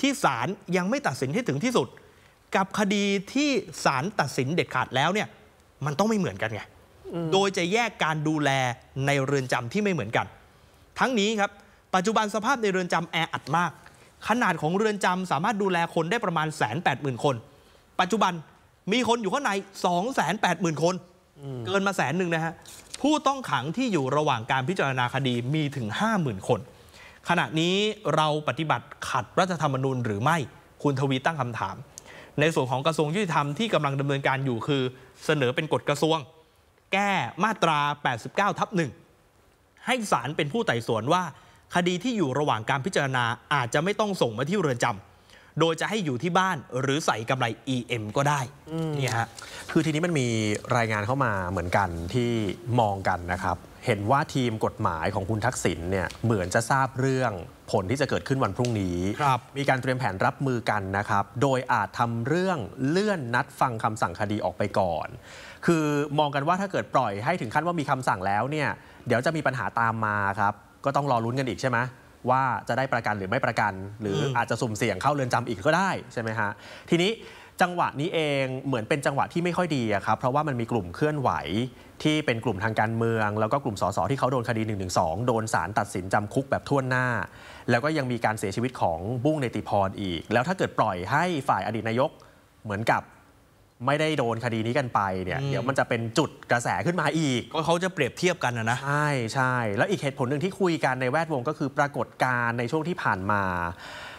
ที่ศาลยังไม่ตัดสินให้ถึงที่สุด กับคดีที่ศาลตัดสินเด็ดขาดแล้วเนี่ย มันต้องไม่เหมือนกันไง โดยจะแยกการดูแลในเรือนจำที่ไม่เหมือนกัน ทั้งนี้ครับ ปัจจุบันสภาพในเรือนจำแออัดมาก ขนาดของเรือนจำสามารถดูแลคนได้ประมาณแสนแปดหมื่นคน ปัจจุบันมีคนอยู่ข้างใน2หมื่นคน เกินมาแสนหนึ่งนะฮะผู้ต้องขังที่อยู่ระหว่างการพิจารณาคดีมีถึง 50,000คนขณะนี้เราปฏิบัติขัดรัฐธรรมนูญหรือไม่คุณทวีตั้งคำถาม ในส่วนของกระทรวงยุติธรรมที่กำลังดำเนินการอยู่คือเสนอเป็นกฎกระทรวงแก้มาตรา89ทับหนึ่งให้ศาลเป็นผู้ไต่สวนว่าคดีที่อยู่ระหว่างการพิจารณาอาจจะไม่ต้องส่งมาที่เรือนจำโดยจะให้อยู่ที่บ้านหรือใส่กำไร EM ก็ได้นี่ฮะคือทีนี้มันมีรายงานเข้ามาเหมือนกันที่มองกันนะครับ เห็นว่าทีมกฎหมายของคุณทักษิณเนี่ยเหมือนจะทราบเรื่องผลที่จะเกิดขึ้นวันพรุ่งนี้มีการเตรียมแผนรับมือกันนะครับโดยอาจทำเรื่องเลื่อนนัดฟังคำสั่งคดีออกไปก่อน คือมองกันว่าถ้าเกิดปล่อยให้ถึงขั้นว่ามีคำสั่งแล้วเนี่ยเดี๋ยวจะมีปัญหาตามมาครับก็ต้องรอลุ้นกันอีกใช่ไหมว่าจะได้ประกันหรือไม่ประกัน หรืออาจจะสุ่มเสี่ยงเข้าเรือนจำอีกก็ได้ใช่ไหมฮะทีนี้จังหวะนี้เองเหมือนเป็นจังหวะที่ไม่ค่อยดีครับเพราะว่ามันมีกลุ่มเคลื่อนไหวที่เป็นกลุ่มทางการเมือง แล้วก็กลุ่มสสที่เขาโดนคดี1นึโดนสารตัดสินจำคุกแบบท่วนหน้า แล้วก็ยังมีการเสียชีวิตของบุ้งในติพรอีก แล้วถ้าเกิดปล่อยให้ฝ่ายอดีตนายกเหมือนกับไม่ได้โดนคดีนี้กันไปเนี่ย เดี๋ยวมันจะเป็นจุดกระแสขึ้นมาอีก ก็เขาจะเปรียบเทียบกันนะ ใช่ใช่ แล้วอีกเหตุผลหนึ่งที่คุยกันในแวดวง ก็คือ ปรากฏการณ์ในช่วงที่ผ่านมา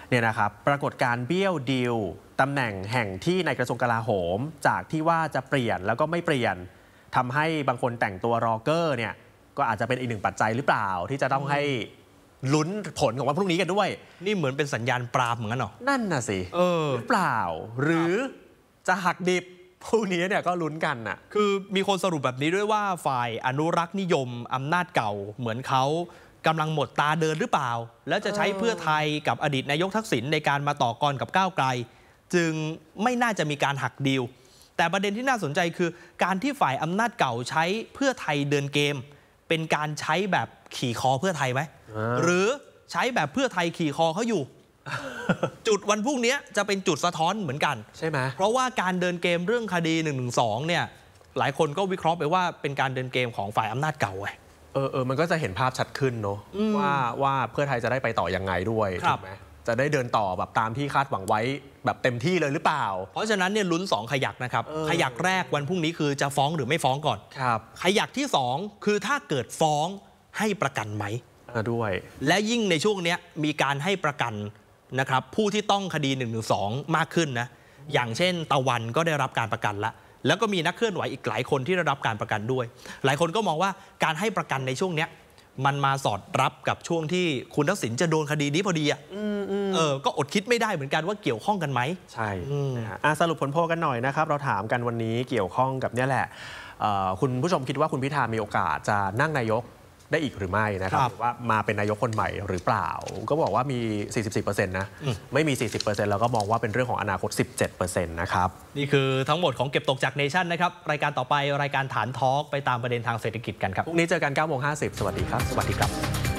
เนี่ยนะครับปรากฏการเบี้ยวดิวตำแหน่งแห่งที่ในกระทรวงกลาโหม จากที่ว่าจะเปลี่ยนแล้วก็ไม่เปลี่ยน ทำให้บางคนแต่งตัวรอเกอร์เนี่ย ก็อาจจะเป็นอีกหนึ่งปัจจัยหรือเปล่า ที่จะต้องให้ลุ้นผลของวันพรุ่งนี้กันด้วย นี่เหมือนเป็นสัญญาณปราบเหมือนกันหรอนั่นน่ะสิเออเปล่า หรือจะหักดิบพวกนี้เนี่ยก็ลุ้นกันน่ะ คือมีคนสรุปแบบนี้ด้วยว่าฝ่ายอนุรักษ์นิยมอำนาจเก่า เหมือนเขากำลังหมดตาเดินหรือเปล่า แล้วจะใช้เพื่อไทยกับอดีตนายกทักษิณในการมาต่อกรกับก้าวไกลจึงไม่น่าจะมีการหักดีลแต่ประเด็นที่น่าสนใจคือ การที่ฝ่ายอำนาจเก่าใช้เพื่อไทยเดินเกม เป็นการใช้แบบขี่คอเพื่อไทยไหมหรือใช้แบบเพื่อไทยขี่คอเขาอยู่จุดวันพรุ่งนี้จะเป็นจุดสะท้อนเหมือนกันใช่ไหม เพราะว่าการเดินเกมเรื่องคดี1นึเนี่ย หลายคนก็วิเคราะห์ไปว่าเป็นการเดินเกมของฝ่ายอำนาจเก่าไงเออเออมันก็จะเห็นภาพชัดขึ้นเนาะว่าว่าเพื่อไทยจะได้ไปต่อยังไงด้วยถูกไหมจะได้เดินต่อแบบตามที่คาดหวังไว้แบบเต็มที่เลยหรือเปล่า เพราะฉะนั้นเนี่ยลุ้น2 ขยักนะครับขยักแรกวันพรุ่งนี้คือจะฟ้องหรือไม่ฟ้องก่อนครับ ขยักที่2คือถ้าเกิดฟ้องให้ประกันไหมด้วย และยิ่งในช่วงนี้มีการให้ประกันนะครับผู้ที่ต้องคดี1นึมากขึ้นนะอย่างเช่นตะวันก็ได้รับการประกันละ แล้วก็มีนักเคลื่อนไหวอีกหลายคนที่ได้รับการประกันด้วย หลายคนก็มองว่าการให้ประกันในช่วงเนี้ยมันมาสอดรับกับช่วงที่คุณทักษิณจะโดนคดีนี้พอดีอ่ะเออก็อดคิดไม่ได้เหมือนกันว่าเกี่ยวข้องกันไหมใช่นะฮะสรุปผลโพลกันหน่อยนะครับเราถามกันวันนี้เกี่ยวข้องกับเนี่ยแหละคุณผู้ชมคิดว่าคุณพิธามีโอกาสจะนั่งนายกได้อีกหรือไม่นะครับรบว่ามาเป็นนายกคนใหม่หรือเปล่า ก็บอกว่ามี 44%นะมไม่มี 40%แล้วก็มองว่าเป็นเรื่องของอนาคต 17%นะครับ นี่คือทั้งหมดของเก็บตกจากเนชั่นนะครับ รายการต่อไปรายการฐานทอล์กไปตามประเด็นทางเศรษฐกิจกันครับพรุ่งนี้เจอกัน9โมง50 สวัสดีครับ สวัสดีครับ